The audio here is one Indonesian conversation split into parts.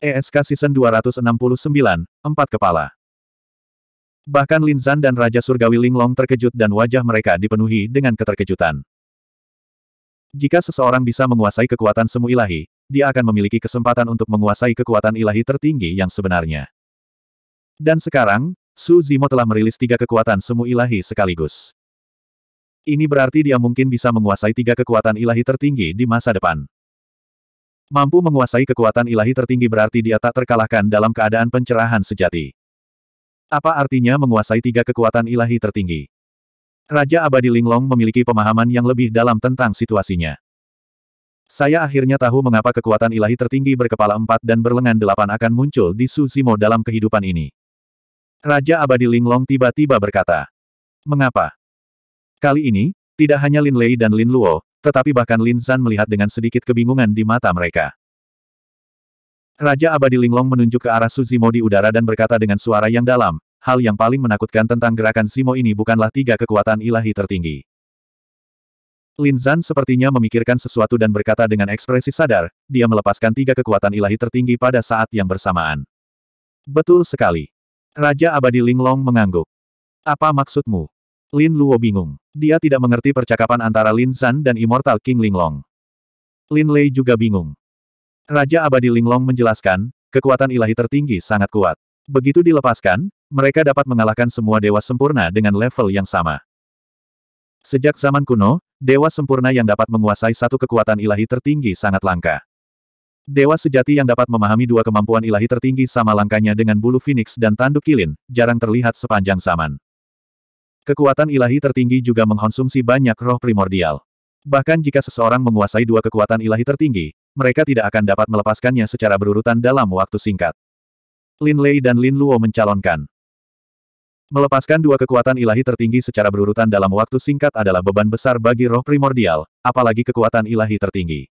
ESK Season 269, Empat Kepala. Bahkan Lin Zan dan Raja Surgawi Linglong terkejut dan wajah mereka dipenuhi dengan keterkejutan. Jika seseorang bisa menguasai kekuatan semu ilahi, dia akan memiliki kesempatan untuk menguasai kekuatan ilahi tertinggi yang sebenarnya. Dan sekarang, Su Zimo telah merilis tiga kekuatan semu ilahi sekaligus. Ini berarti dia mungkin bisa menguasai tiga kekuatan ilahi tertinggi di masa depan. Mampu menguasai kekuatan ilahi tertinggi berarti dia tak terkalahkan dalam keadaan pencerahan sejati. Apa artinya menguasai tiga kekuatan ilahi tertinggi? Raja Abadi Linglong memiliki pemahaman yang lebih dalam tentang situasinya. Saya akhirnya tahu mengapa kekuatan ilahi tertinggi berkepala empat dan berlengan delapan akan muncul di Su dalam kehidupan ini. Raja Abadi Linglong tiba-tiba berkata. Mengapa? Kali ini, tidak hanya Lin Lei dan Lin Luo, tetapi bahkan Lin Zan melihat dengan sedikit kebingungan di mata mereka. Raja Abadi Linglong menunjuk ke arah Suzimo di udara dan berkata dengan suara yang dalam, hal yang paling menakutkan tentang gerakan Simo ini bukanlah tiga kekuatan ilahi tertinggi. Lin Zan sepertinya memikirkan sesuatu dan berkata dengan ekspresi sadar, dia melepaskan tiga kekuatan ilahi tertinggi pada saat yang bersamaan. Betul sekali. Raja Abadi Linglong mengangguk. Apa maksudmu? Lin Luo bingung. Dia tidak mengerti percakapan antara Lin San dan Immortal King Linglong. Lin Lei juga bingung. Raja Abadi Linglong menjelaskan, kekuatan ilahi tertinggi sangat kuat. Begitu dilepaskan, mereka dapat mengalahkan semua dewa sempurna dengan level yang sama. Sejak zaman kuno, dewa sempurna yang dapat menguasai satu kekuatan ilahi tertinggi sangat langka. Dewa sejati yang dapat memahami dua kemampuan ilahi tertinggi sama langkanya dengan bulu phoenix dan tanduk kilin, jarang terlihat sepanjang zaman. Kekuatan ilahi tertinggi juga mengkonsumsi banyak roh primordial. Bahkan jika seseorang menguasai dua kekuatan ilahi tertinggi, mereka tidak akan dapat melepaskannya secara berurutan dalam waktu singkat. Lin Lei dan Lin Luo mencalonkan. Melepaskan dua kekuatan ilahi tertinggi secara berurutan dalam waktu singkat adalah beban besar bagi roh primordial, apalagi kekuatan ilahi tertinggi.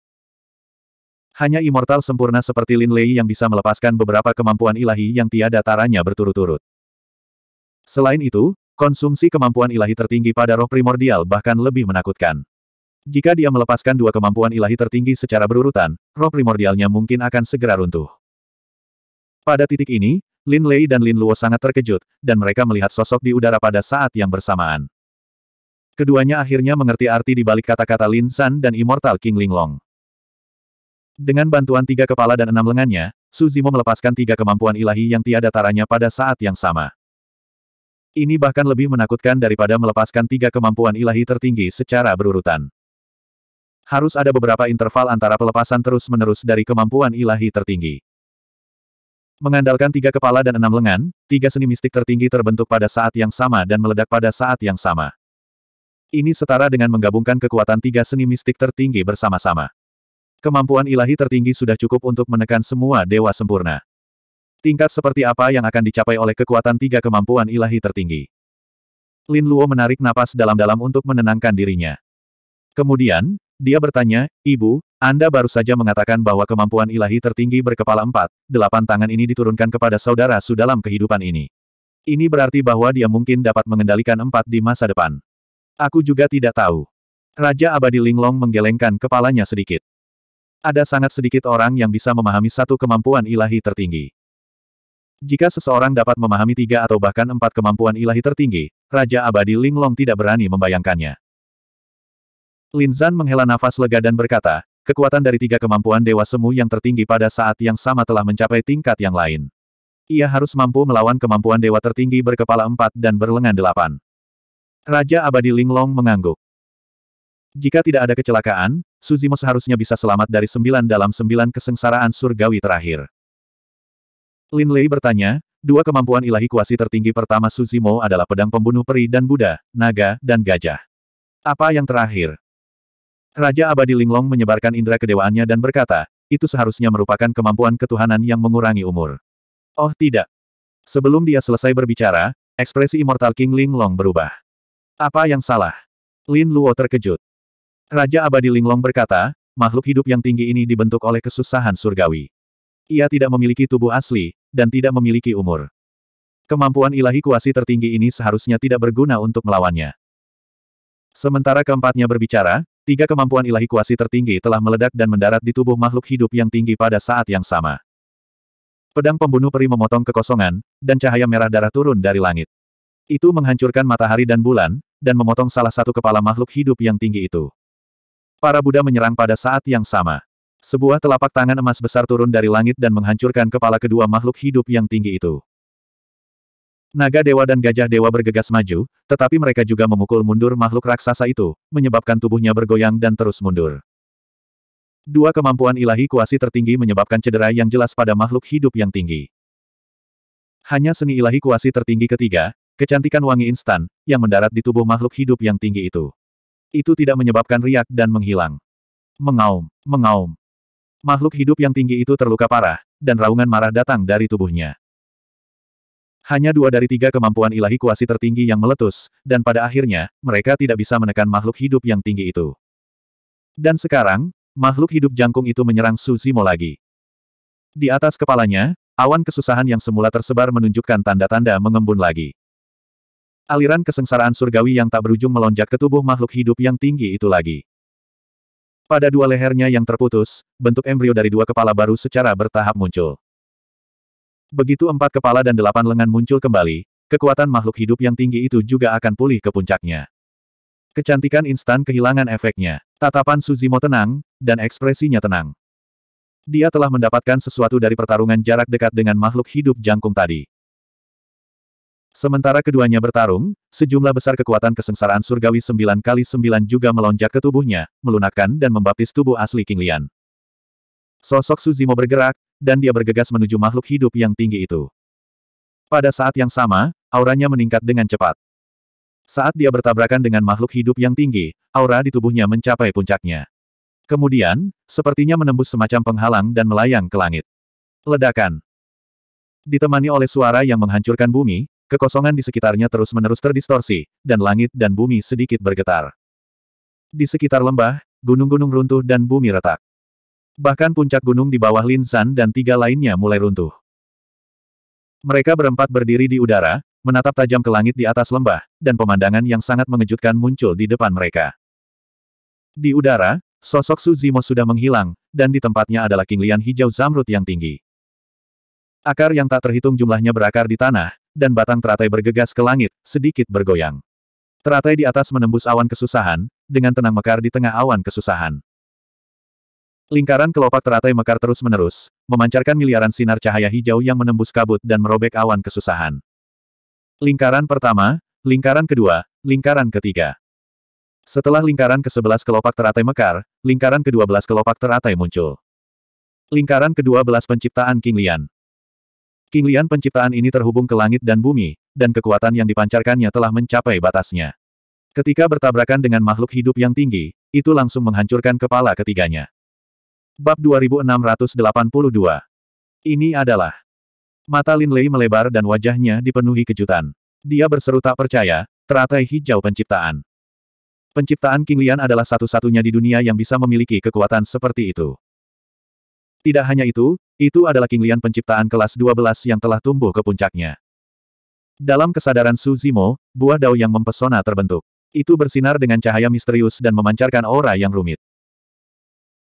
Hanya immortal sempurna seperti Lin Lei yang bisa melepaskan beberapa kemampuan ilahi yang tiada taranya berturut-turut. Selain itu, Konsumsi kemampuan ilahi tertinggi pada roh primordial bahkan lebih menakutkan. Jika dia melepaskan dua kemampuan ilahi tertinggi secara berurutan, roh primordialnya mungkin akan segera runtuh. Pada titik ini, Lin Lei dan Lin Luo sangat terkejut, dan mereka melihat sosok di udara pada saat yang bersamaan. Keduanya akhirnya mengerti arti di balik kata-kata Lin San dan Immortal King Ling Long. Dengan bantuan tiga kepala dan enam lengannya, Suzimo melepaskan tiga kemampuan ilahi yang tiada taranya pada saat yang sama. Ini bahkan lebih menakutkan daripada melepaskan tiga kemampuan ilahi tertinggi secara berurutan. Harus ada beberapa interval antara pelepasan terus-menerus dari kemampuan ilahi tertinggi. Mengandalkan tiga kepala dan enam lengan, tiga seni mistik tertinggi terbentuk pada saat yang sama dan meledak pada saat yang sama. Ini setara dengan menggabungkan kekuatan tiga seni mistik tertinggi bersama-sama. Kemampuan ilahi tertinggi sudah cukup untuk menekan semua dewa sempurna. Tingkat seperti apa yang akan dicapai oleh kekuatan tiga kemampuan ilahi tertinggi? Lin Luo menarik napas dalam-dalam untuk menenangkan dirinya. Kemudian, dia bertanya, Ibu, Anda baru saja mengatakan bahwa kemampuan ilahi tertinggi berkepala empat, delapan tangan ini diturunkan kepada saudara Su dalam kehidupan ini. Ini berarti bahwa dia mungkin dapat mengendalikan empat di masa depan. Aku juga tidak tahu. Raja Abadi Linglong menggelengkan kepalanya sedikit. Ada sangat sedikit orang yang bisa memahami satu kemampuan ilahi tertinggi. Jika seseorang dapat memahami tiga atau bahkan empat kemampuan ilahi tertinggi, Raja Abadi Linglong tidak berani membayangkannya. Lin Linzan menghela nafas lega dan berkata, kekuatan dari tiga kemampuan Dewa Semu yang tertinggi pada saat yang sama telah mencapai tingkat yang lain. Ia harus mampu melawan kemampuan Dewa tertinggi berkepala empat dan berlengan delapan. Raja Abadi Linglong mengangguk. Jika tidak ada kecelakaan, Suzimo seharusnya bisa selamat dari sembilan dalam sembilan kesengsaraan surgawi terakhir. Lin Lei bertanya, dua kemampuan ilahi kuasi tertinggi pertama Suzimo adalah pedang pembunuh peri dan Buddha, naga, dan gajah. Apa yang terakhir? Raja Abadi Linglong menyebarkan indera kedewaannya dan berkata, itu seharusnya merupakan kemampuan ketuhanan yang mengurangi umur. Oh tidak. Sebelum dia selesai berbicara, ekspresi Immortal King Linglong berubah. Apa yang salah? Lin Luo terkejut. Raja Abadi Linglong berkata, makhluk hidup yang tinggi ini dibentuk oleh kesusahan surgawi. Ia tidak memiliki tubuh asli, dan tidak memiliki umur. Kemampuan ilahi kuasi tertinggi ini seharusnya tidak berguna untuk melawannya. Sementara keempatnya berbicara, tiga kemampuan ilahi kuasi tertinggi telah meledak dan mendarat di tubuh makhluk hidup yang tinggi pada saat yang sama. Pedang pembunuh peri memotong kekosongan, dan cahaya merah darah turun dari langit. Itu menghancurkan matahari dan bulan, dan memotong salah satu kepala makhluk hidup yang tinggi itu. Para Buddha menyerang pada saat yang sama. Sebuah telapak tangan emas besar turun dari langit dan menghancurkan kepala kedua makhluk hidup yang tinggi itu. Naga dewa dan gajah dewa bergegas maju, tetapi mereka juga memukul mundur makhluk raksasa itu, menyebabkan tubuhnya bergoyang dan terus mundur. Dua kemampuan ilahi kuasi tertinggi menyebabkan cedera yang jelas pada makhluk hidup yang tinggi. Hanya seni ilahi kuasi tertinggi ketiga, kecantikan wangi instan, yang mendarat di tubuh makhluk hidup yang tinggi itu. Itu tidak menyebabkan riak dan menghilang. Mengaum, mengaum, Makhluk hidup yang tinggi itu terluka parah, dan raungan marah datang dari tubuhnya. Hanya dua dari tiga kemampuan ilahi kuasi tertinggi yang meletus, dan pada akhirnya, mereka tidak bisa menekan makhluk hidup yang tinggi itu. Dan sekarang, makhluk hidup jangkung itu menyerang Suzimo lagi. Di atas kepalanya, awan kesusahan yang semula tersebar menunjukkan tanda-tanda mengembun lagi. Aliran kesengsaraan surgawi yang tak berujung melonjak ke tubuh makhluk hidup yang tinggi itu lagi. Pada dua lehernya yang terputus, bentuk embrio dari dua kepala baru secara bertahap muncul. Begitu empat kepala dan delapan lengan muncul kembali, kekuatan makhluk hidup yang tinggi itu juga akan pulih ke puncaknya. Kecantikan instan kehilangan efeknya. Tatapan Suzimo tenang, dan ekspresinya tenang. Dia telah mendapatkan sesuatu dari pertarungan jarak dekat dengan makhluk hidup jangkung tadi. Sementara keduanya bertarung, sejumlah besar kekuatan kesengsaraan surgawi sembilan kali sembilan juga melonjak ke tubuhnya, melunakkan dan membaptis tubuh asli King Lian. Sosok Suzimo bergerak, dan dia bergegas menuju makhluk hidup yang tinggi itu. Pada saat yang sama, auranya meningkat dengan cepat. Saat dia bertabrakan dengan makhluk hidup yang tinggi, aura di tubuhnya mencapai puncaknya. Kemudian, sepertinya menembus semacam penghalang dan melayang ke langit. Ledakan. Ditemani oleh suara yang menghancurkan bumi, Kekosongan di sekitarnya terus-menerus terdistorsi, dan langit dan bumi sedikit bergetar. Di sekitar lembah, gunung-gunung runtuh dan bumi retak. Bahkan puncak gunung di bawah Linsan dan tiga lainnya mulai runtuh. Mereka berempat berdiri di udara, menatap tajam ke langit di atas lembah, dan pemandangan yang sangat mengejutkan muncul di depan mereka. Di udara, sosok Su Zimo sudah menghilang, dan di tempatnya adalah King Lian hijau zamrud yang tinggi. Akar yang tak terhitung jumlahnya berakar di tanah, dan batang teratai bergegas ke langit, sedikit bergoyang. Teratai di atas menembus awan kesusahan, dengan tenang mekar di tengah awan kesusahan. Lingkaran kelopak teratai mekar terus-menerus, memancarkan miliaran sinar cahaya hijau yang menembus kabut dan merobek awan kesusahan. Lingkaran pertama, lingkaran kedua, lingkaran ketiga. Setelah lingkaran ke-11 kelopak teratai mekar, lingkaran ke-12 kelopak teratai muncul. Lingkaran ke-12 penciptaan King Lian. King Lian penciptaan ini terhubung ke langit dan bumi, dan kekuatan yang dipancarkannya telah mencapai batasnya. Ketika bertabrakan dengan makhluk hidup yang tinggi, itu langsung menghancurkan kepala ketiganya. Bab 2682 Ini adalah Mata Lin Lei melebar dan wajahnya dipenuhi kejutan. Dia berseru tak percaya, teratai hijau penciptaan. Penciptaan King Lian adalah satu-satunya di dunia yang bisa memiliki kekuatan seperti itu. Tidak hanya itu, itu adalah King Lian penciptaan kelas 12 yang telah tumbuh ke puncaknya. Dalam kesadaran Su Zimo, buah dao yang mempesona terbentuk. Itu bersinar dengan cahaya misterius dan memancarkan aura yang rumit.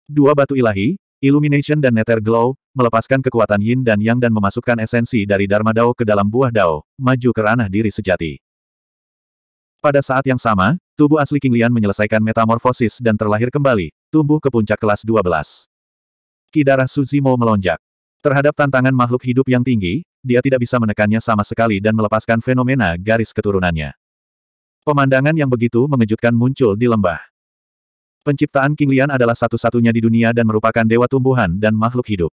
Dua batu ilahi, Illumination dan Nether Glow, melepaskan kekuatan Yin dan Yang dan memasukkan esensi dari Dharma Dao ke dalam buah Dao, maju ke ranah diri sejati. Pada saat yang sama, tubuh asli King Lian menyelesaikan metamorfosis dan terlahir kembali, tumbuh ke puncak kelas 12 ki darah Suzimo melonjak. Terhadap tantangan makhluk hidup yang tinggi, dia tidak bisa menekannya sama sekali dan melepaskan fenomena garis keturunannya. Pemandangan yang begitu mengejutkan muncul di lembah. Penciptaan King Lian adalah satu-satunya di dunia dan merupakan dewa tumbuhan dan makhluk hidup.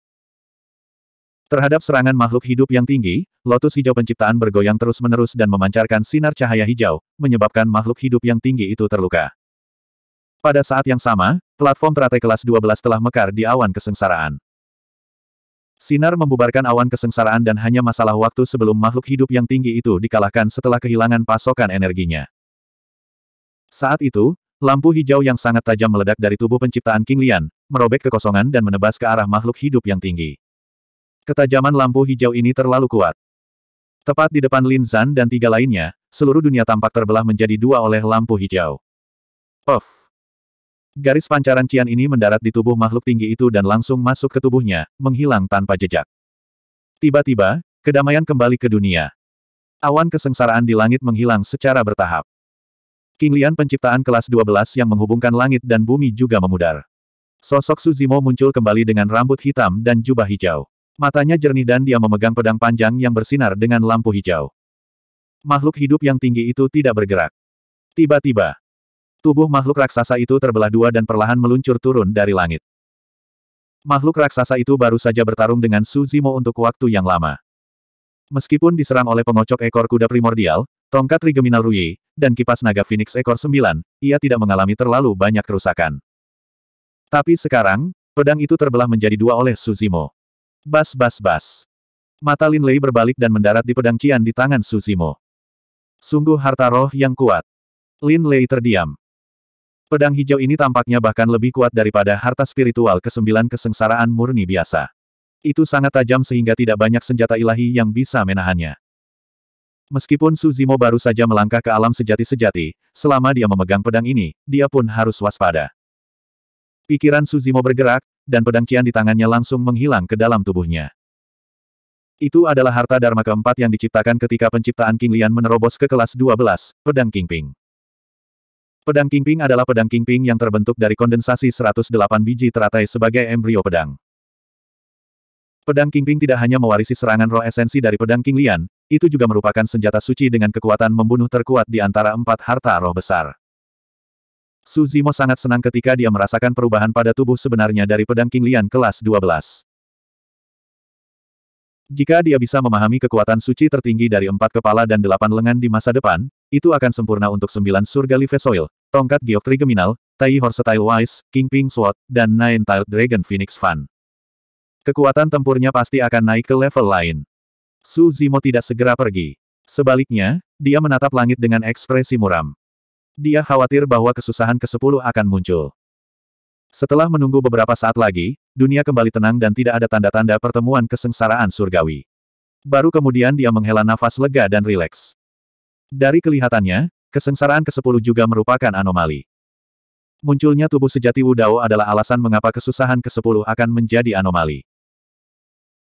Terhadap serangan makhluk hidup yang tinggi, lotus hijau penciptaan bergoyang terus-menerus dan memancarkan sinar cahaya hijau, menyebabkan makhluk hidup yang tinggi itu terluka. Pada saat yang sama, Platform teratai kelas 12 telah mekar di awan kesengsaraan. Sinar membubarkan awan kesengsaraan dan hanya masalah waktu sebelum makhluk hidup yang tinggi itu dikalahkan setelah kehilangan pasokan energinya. Saat itu, lampu hijau yang sangat tajam meledak dari tubuh penciptaan King Lian, merobek kekosongan dan menebas ke arah makhluk hidup yang tinggi. Ketajaman lampu hijau ini terlalu kuat. Tepat di depan Lin Zan dan tiga lainnya, seluruh dunia tampak terbelah menjadi dua oleh lampu hijau. Puff! Garis pancaran Cian ini mendarat di tubuh makhluk tinggi itu dan langsung masuk ke tubuhnya, menghilang tanpa jejak. Tiba-tiba, kedamaian kembali ke dunia. Awan kesengsaraan di langit menghilang secara bertahap. King Lian penciptaan kelas 12 yang menghubungkan langit dan bumi juga memudar. Sosok Suzimo muncul kembali dengan rambut hitam dan jubah hijau. Matanya jernih dan dia memegang pedang panjang yang bersinar dengan lampu hijau. Makhluk hidup yang tinggi itu tidak bergerak. Tiba-tiba, Tubuh makhluk raksasa itu terbelah dua dan perlahan meluncur turun dari langit. Makhluk raksasa itu baru saja bertarung dengan Su untuk waktu yang lama. Meskipun diserang oleh pengocok ekor kuda primordial, tongkat Trigeminal Rui, dan kipas naga Phoenix ekor sembilan, ia tidak mengalami terlalu banyak kerusakan. Tapi sekarang, pedang itu terbelah menjadi dua oleh Su Bas bas bas. Mata Lin Lei berbalik dan mendarat di pedang cian di tangan Su Sungguh harta roh yang kuat. Lin Lei terdiam. Pedang hijau ini tampaknya bahkan lebih kuat daripada harta spiritual kesembilan kesengsaraan murni biasa. Itu sangat tajam sehingga tidak banyak senjata ilahi yang bisa menahannya. Meskipun Suzimo baru saja melangkah ke alam sejati-sejati, selama dia memegang pedang ini, dia pun harus waspada. Pikiran Suzimo bergerak, dan pedang Cian di tangannya langsung menghilang ke dalam tubuhnya. Itu adalah harta Dharma keempat yang diciptakan ketika penciptaan King Lian menerobos ke kelas 12, pedang Kingping. Pedang kingping adalah pedang kingping yang terbentuk dari kondensasi 108 biji teratai sebagai embrio pedang. Pedang kingping tidak hanya mewarisi serangan roh esensi dari pedang kinglian, itu juga merupakan senjata suci dengan kekuatan membunuh terkuat di antara empat harta roh besar. Su Zimo sangat senang ketika dia merasakan perubahan pada tubuh sebenarnya dari pedang kinglian kelas 12. Jika dia bisa memahami kekuatan suci tertinggi dari empat kepala dan delapan lengan di masa depan, itu akan sempurna untuk sembilan surga Livesoil, tongkat giok trigeminal, Tai horse Horsetail Wise, King Ping Sword, dan Nine Tailed Dragon Phoenix Fan. Kekuatan tempurnya pasti akan naik ke level lain. Su Zimo tidak segera pergi. Sebaliknya, dia menatap langit dengan ekspresi muram. Dia khawatir bahwa kesusahan ke-10 akan muncul. Setelah menunggu beberapa saat lagi, dunia kembali tenang dan tidak ada tanda-tanda pertemuan kesengsaraan surgawi. Baru kemudian dia menghela nafas lega dan rileks. Dari kelihatannya, kesengsaraan ke-10 juga merupakan anomali. Munculnya tubuh sejati Wudao adalah alasan mengapa kesusahan ke-10 akan menjadi anomali.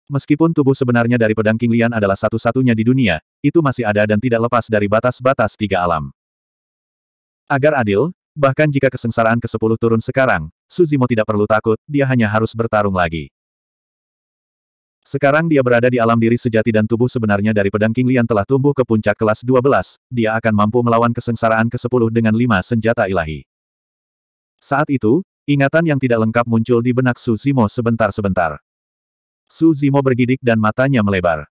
Meskipun tubuh sebenarnya dari pedang King Lian adalah satu-satunya di dunia, itu masih ada dan tidak lepas dari batas-batas tiga alam. Agar adil, bahkan jika kesengsaraan ke-10 turun sekarang, Suzimo tidak perlu takut, dia hanya harus bertarung lagi. Sekarang dia berada di alam diri sejati dan tubuh sebenarnya dari pedang King Lian telah tumbuh ke puncak kelas 12, dia akan mampu melawan kesengsaraan ke-10 dengan lima senjata ilahi. Saat itu, ingatan yang tidak lengkap muncul di benak Su Zimo sebentar-sebentar. Su Zimo bergidik dan matanya melebar.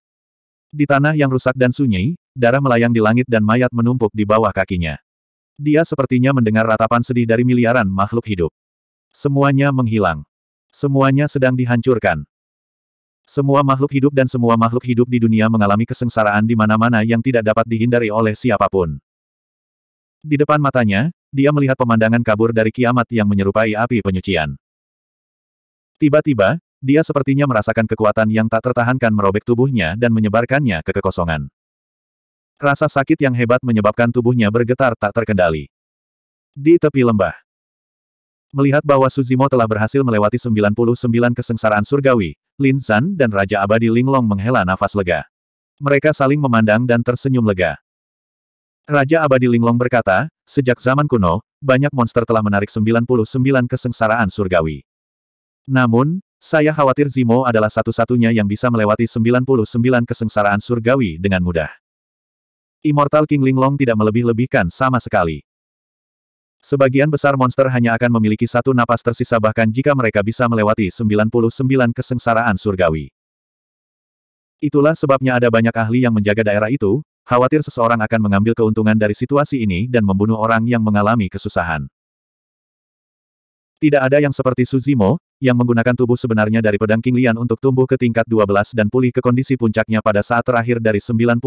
Di tanah yang rusak dan sunyi, darah melayang di langit dan mayat menumpuk di bawah kakinya. Dia sepertinya mendengar ratapan sedih dari miliaran makhluk hidup. Semuanya menghilang. Semuanya sedang dihancurkan. Semua makhluk hidup dan semua makhluk hidup di dunia mengalami kesengsaraan di mana-mana yang tidak dapat dihindari oleh siapapun. Di depan matanya, dia melihat pemandangan kabur dari kiamat yang menyerupai api penyucian. Tiba-tiba, dia sepertinya merasakan kekuatan yang tak tertahankan merobek tubuhnya dan menyebarkannya ke kekosongan. Rasa sakit yang hebat menyebabkan tubuhnya bergetar tak terkendali. Di tepi lembah, Melihat bahwa Suzimo telah berhasil melewati 99 kesengsaraan surgawi, Lin San dan Raja Abadi Linglong menghela nafas lega. Mereka saling memandang dan tersenyum lega. Raja Abadi Linglong berkata, sejak zaman kuno, banyak monster telah menarik 99 kesengsaraan surgawi. Namun, saya khawatir Zimo adalah satu-satunya yang bisa melewati 99 kesengsaraan surgawi dengan mudah. Immortal King Linglong tidak melebih-lebihkan sama sekali. Sebagian besar monster hanya akan memiliki satu napas tersisa bahkan jika mereka bisa melewati 99 kesengsaraan surgawi. Itulah sebabnya ada banyak ahli yang menjaga daerah itu, khawatir seseorang akan mengambil keuntungan dari situasi ini dan membunuh orang yang mengalami kesusahan. Tidak ada yang seperti Suzimo, yang menggunakan tubuh sebenarnya dari pedang King Lian untuk tumbuh ke tingkat 12 dan pulih ke kondisi puncaknya pada saat terakhir dari 99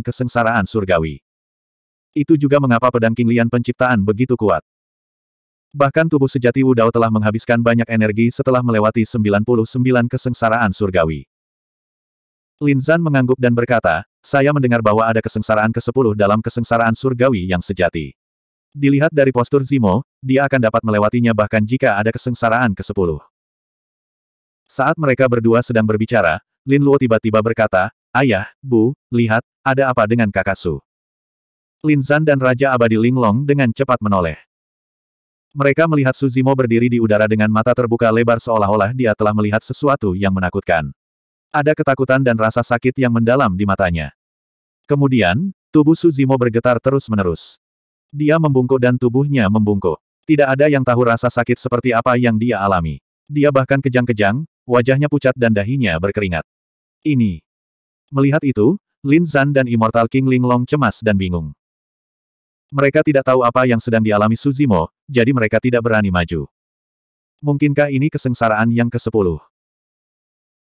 kesengsaraan surgawi. Itu juga mengapa pedang King Lian penciptaan begitu kuat. Bahkan tubuh sejati Wu Dao telah menghabiskan banyak energi setelah melewati 99 kesengsaraan surgawi. Lin Zan mengangguk dan berkata, saya mendengar bahwa ada kesengsaraan ke-10 dalam kesengsaraan surgawi yang sejati. Dilihat dari postur Zimo, dia akan dapat melewatinya bahkan jika ada kesengsaraan ke-10. Saat mereka berdua sedang berbicara, Lin Luo tiba-tiba berkata, Ayah, Bu, lihat, ada apa dengan kakak Su? Lin Zan dan Raja Abadi Linglong dengan cepat menoleh. Mereka melihat Suzimo berdiri di udara dengan mata terbuka lebar seolah-olah dia telah melihat sesuatu yang menakutkan. Ada ketakutan dan rasa sakit yang mendalam di matanya. Kemudian, tubuh Suzimo bergetar terus-menerus. Dia membungkuk dan tubuhnya membungkuk. Tidak ada yang tahu rasa sakit seperti apa yang dia alami. Dia bahkan kejang-kejang, wajahnya pucat dan dahinya berkeringat. Ini. Melihat itu, Lin Zan dan Immortal King Linglong cemas dan bingung. Mereka tidak tahu apa yang sedang dialami Suzimo, jadi mereka tidak berani maju. Mungkinkah ini kesengsaraan yang ke-10?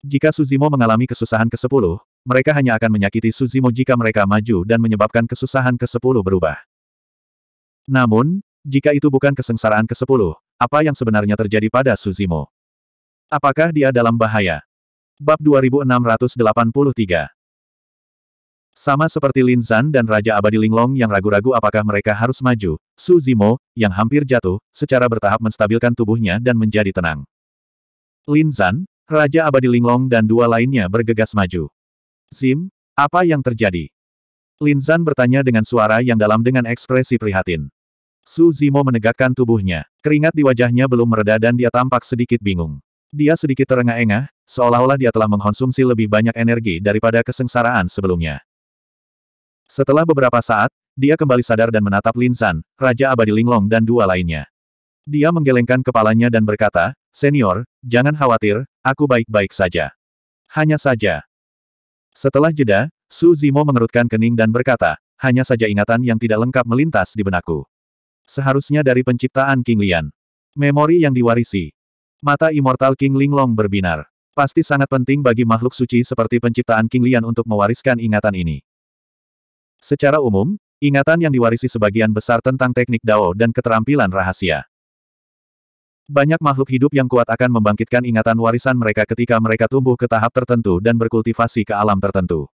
Jika Suzimo mengalami kesusahan ke-10, mereka hanya akan menyakiti Suzimo jika mereka maju dan menyebabkan kesusahan ke-10 berubah. Namun, jika itu bukan kesengsaraan ke-10, apa yang sebenarnya terjadi pada Suzimo? Apakah dia dalam bahaya? Bab 2683 sama seperti Lin Zan dan Raja Abadi Linglong yang ragu-ragu apakah mereka harus maju, Su Zimo, yang hampir jatuh, secara bertahap menstabilkan tubuhnya dan menjadi tenang. Lin Zan, Raja Abadi Linglong dan dua lainnya bergegas maju. Zim, apa yang terjadi? Lin Zan bertanya dengan suara yang dalam dengan ekspresi prihatin. Su Zimo menegakkan tubuhnya. Keringat di wajahnya belum mereda dan dia tampak sedikit bingung. Dia sedikit terengah-engah, seolah-olah dia telah mengkonsumsi lebih banyak energi daripada kesengsaraan sebelumnya. Setelah beberapa saat, dia kembali sadar dan menatap Linsan, Raja Abadi Linglong dan dua lainnya. Dia menggelengkan kepalanya dan berkata, Senior, jangan khawatir, aku baik-baik saja. Hanya saja. Setelah jeda, Su Zimo mengerutkan kening dan berkata, hanya saja ingatan yang tidak lengkap melintas di benakku. Seharusnya dari penciptaan King Lian. Memori yang diwarisi. Mata Immortal King Linglong berbinar. Pasti sangat penting bagi makhluk suci seperti penciptaan King Lian untuk mewariskan ingatan ini. Secara umum, ingatan yang diwarisi sebagian besar tentang teknik Dao dan keterampilan rahasia. Banyak makhluk hidup yang kuat akan membangkitkan ingatan warisan mereka ketika mereka tumbuh ke tahap tertentu dan berkultivasi ke alam tertentu.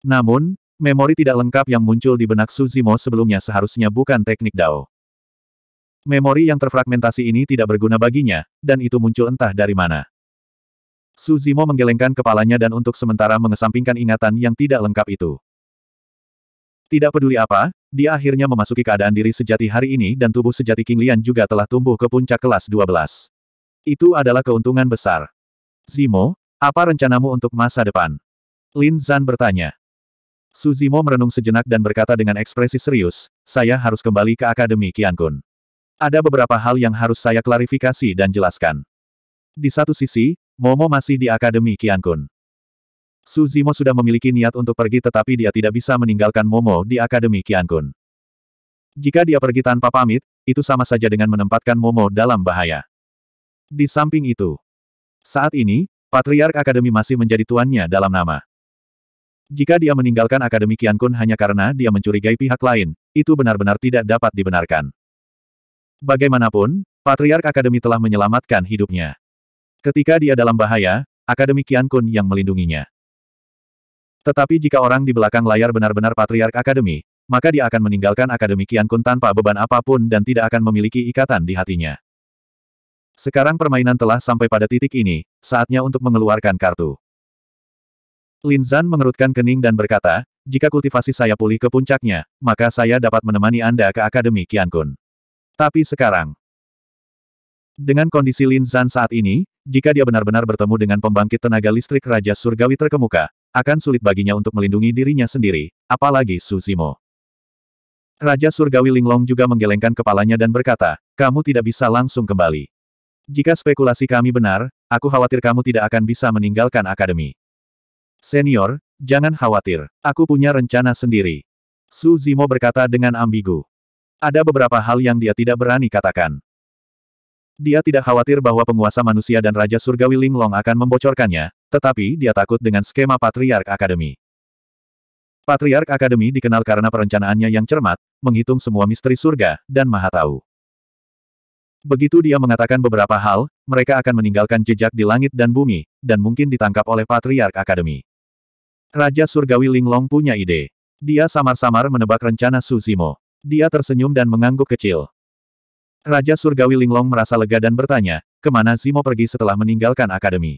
Namun, memori tidak lengkap yang muncul di benak Suzimo sebelumnya seharusnya bukan teknik Dao. Memori yang terfragmentasi ini tidak berguna baginya, dan itu muncul entah dari mana. Suzimo menggelengkan kepalanya dan untuk sementara mengesampingkan ingatan yang tidak lengkap itu. Tidak peduli apa, dia akhirnya memasuki keadaan diri sejati hari ini dan tubuh sejati King Lian juga telah tumbuh ke puncak kelas 12. Itu adalah keuntungan besar. Zimo, apa rencanamu untuk masa depan? Lin Zan bertanya. Su Zimo merenung sejenak dan berkata dengan ekspresi serius, saya harus kembali ke Akademi Kun. Ada beberapa hal yang harus saya klarifikasi dan jelaskan. Di satu sisi, Momo masih di Akademi Kun. Su Zimo sudah memiliki niat untuk pergi tetapi dia tidak bisa meninggalkan Momo di Akademi Qiankun. Jika dia pergi tanpa pamit, itu sama saja dengan menempatkan Momo dalam bahaya. Di samping itu, saat ini, Patriark Akademi masih menjadi tuannya dalam nama. Jika dia meninggalkan Akademi Qiankun hanya karena dia mencurigai pihak lain, itu benar-benar tidak dapat dibenarkan. Bagaimanapun, Patriark Akademi telah menyelamatkan hidupnya. Ketika dia dalam bahaya, Akademi Qiankun yang melindunginya. Tetapi jika orang di belakang layar benar-benar patriark akademi, maka dia akan meninggalkan akademi Kian Kun tanpa beban apapun dan tidak akan memiliki ikatan di hatinya. Sekarang permainan telah sampai pada titik ini, saatnya untuk mengeluarkan kartu. Lin Zan mengerutkan kening dan berkata, jika kultivasi saya pulih ke puncaknya, maka saya dapat menemani Anda ke Akademi Kian Kun. Tapi sekarang, dengan kondisi Lin Zan saat ini, jika dia benar-benar bertemu dengan pembangkit tenaga listrik Raja Surgawi terkemuka, akan sulit baginya untuk melindungi dirinya sendiri, apalagi Zimo. Raja Surgawi Linglong juga menggelengkan kepalanya dan berkata, kamu tidak bisa langsung kembali. Jika spekulasi kami benar, aku khawatir kamu tidak akan bisa meninggalkan akademi. Senior, jangan khawatir, aku punya rencana sendiri. Su Zimo berkata dengan ambigu. Ada beberapa hal yang dia tidak berani katakan. Dia tidak khawatir bahwa penguasa manusia dan Raja Surgawi Linglong akan membocorkannya, tetapi dia takut dengan skema Patriark Akademi. Patriark Akademi dikenal karena perencanaannya yang cermat, menghitung semua misteri surga, dan maha tahu. Begitu dia mengatakan beberapa hal, mereka akan meninggalkan jejak di langit dan bumi, dan mungkin ditangkap oleh Patriark Akademi. Raja Surgawi Linglong punya ide. Dia samar-samar menebak rencana Suzimo. Dia tersenyum dan mengangguk kecil. Raja Surgawi Linglong merasa lega dan bertanya, kemana Zimo pergi setelah meninggalkan akademi?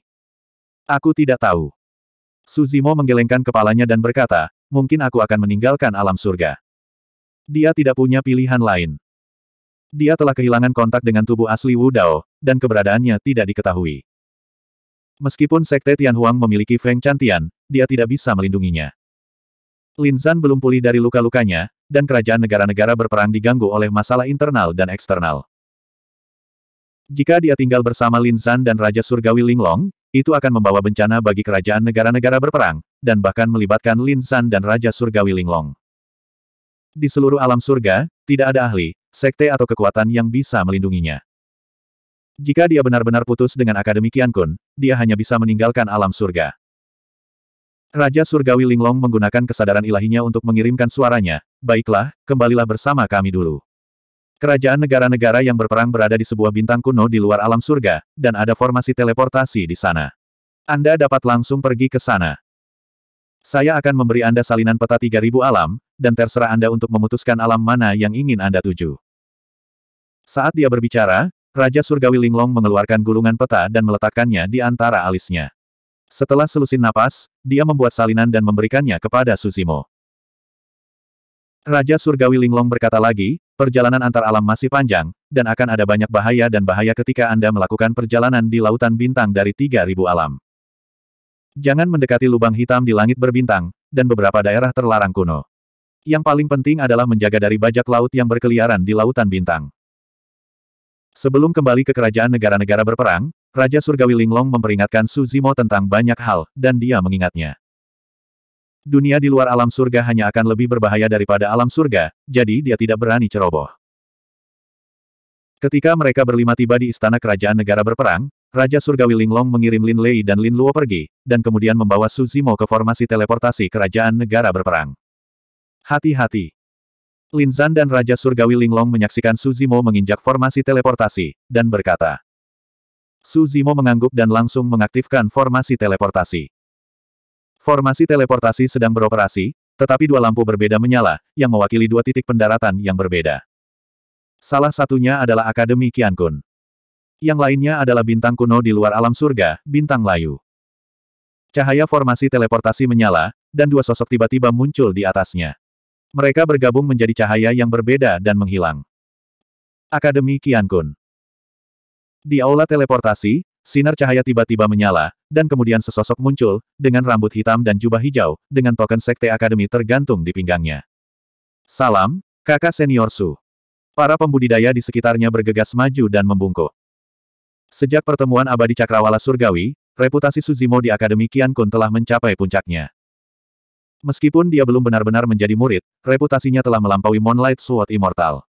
Aku tidak tahu. Su Zimo menggelengkan kepalanya dan berkata, mungkin aku akan meninggalkan alam surga. Dia tidak punya pilihan lain. Dia telah kehilangan kontak dengan tubuh asli Wu Dao, dan keberadaannya tidak diketahui. Meskipun Sekte Tianhuang memiliki Feng Chantian, dia tidak bisa melindunginya. Lin Zan belum pulih dari luka-lukanya, dan kerajaan negara-negara berperang diganggu oleh masalah internal dan eksternal. Jika dia tinggal bersama Lin Zan dan Raja Surgawi Linglong, itu akan membawa bencana bagi kerajaan negara-negara berperang, dan bahkan melibatkan Lin Zan dan Raja Surgawi Linglong. Di seluruh alam surga, tidak ada ahli, sekte atau kekuatan yang bisa melindunginya. Jika dia benar-benar putus dengan Akademi Kian Kun, dia hanya bisa meninggalkan alam surga. Raja Surgawi Linglong menggunakan kesadaran ilahinya untuk mengirimkan suaranya, baiklah, kembalilah bersama kami dulu. Kerajaan negara-negara yang berperang berada di sebuah bintang kuno di luar alam surga, dan ada formasi teleportasi di sana. Anda dapat langsung pergi ke sana. Saya akan memberi Anda salinan peta 3000 alam, dan terserah Anda untuk memutuskan alam mana yang ingin Anda tuju. Saat dia berbicara, Raja Surgawi Linglong mengeluarkan gulungan peta dan meletakkannya di antara alisnya. Setelah selusin napas, dia membuat salinan dan memberikannya kepada Susimo. Raja Surgawi Linglong berkata lagi, perjalanan antar alam masih panjang, dan akan ada banyak bahaya dan bahaya ketika Anda melakukan perjalanan di lautan bintang dari 3000 alam. Jangan mendekati lubang hitam di langit berbintang, dan beberapa daerah terlarang kuno. Yang paling penting adalah menjaga dari bajak laut yang berkeliaran di lautan bintang. Sebelum kembali ke kerajaan negara-negara berperang, Raja Surgawi Linglong memperingatkan Su Zimo tentang banyak hal, dan dia mengingatnya. Dunia di luar alam surga hanya akan lebih berbahaya daripada alam surga, jadi dia tidak berani ceroboh. Ketika mereka berlima tiba di istana kerajaan negara berperang, Raja Surgawi Linglong mengirim Lin Lei dan Lin Luo pergi, dan kemudian membawa Su Zimo ke formasi teleportasi kerajaan negara berperang. Hati-hati. Lin Zan dan Raja Surgawi Linglong menyaksikan Su Zimo menginjak formasi teleportasi, dan berkata, Su Zimo mengangguk dan langsung mengaktifkan formasi teleportasi. Formasi teleportasi sedang beroperasi, tetapi dua lampu berbeda menyala, yang mewakili dua titik pendaratan yang berbeda. Salah satunya adalah Akademi Kun, Yang lainnya adalah bintang kuno di luar alam surga, bintang layu. Cahaya formasi teleportasi menyala, dan dua sosok tiba-tiba muncul di atasnya. Mereka bergabung menjadi cahaya yang berbeda dan menghilang. Akademi Kun. Di aula teleportasi, sinar cahaya tiba-tiba menyala, dan kemudian sesosok muncul, dengan rambut hitam dan jubah hijau, dengan token sekte akademi tergantung di pinggangnya. Salam, kakak senior Su. Para pembudidaya di sekitarnya bergegas maju dan membungkuk. Sejak pertemuan abadi cakrawala surgawi, reputasi Suzimo di Akademi Kian Kun telah mencapai puncaknya. Meskipun dia belum benar-benar menjadi murid, reputasinya telah melampaui Moonlight Sword Immortal.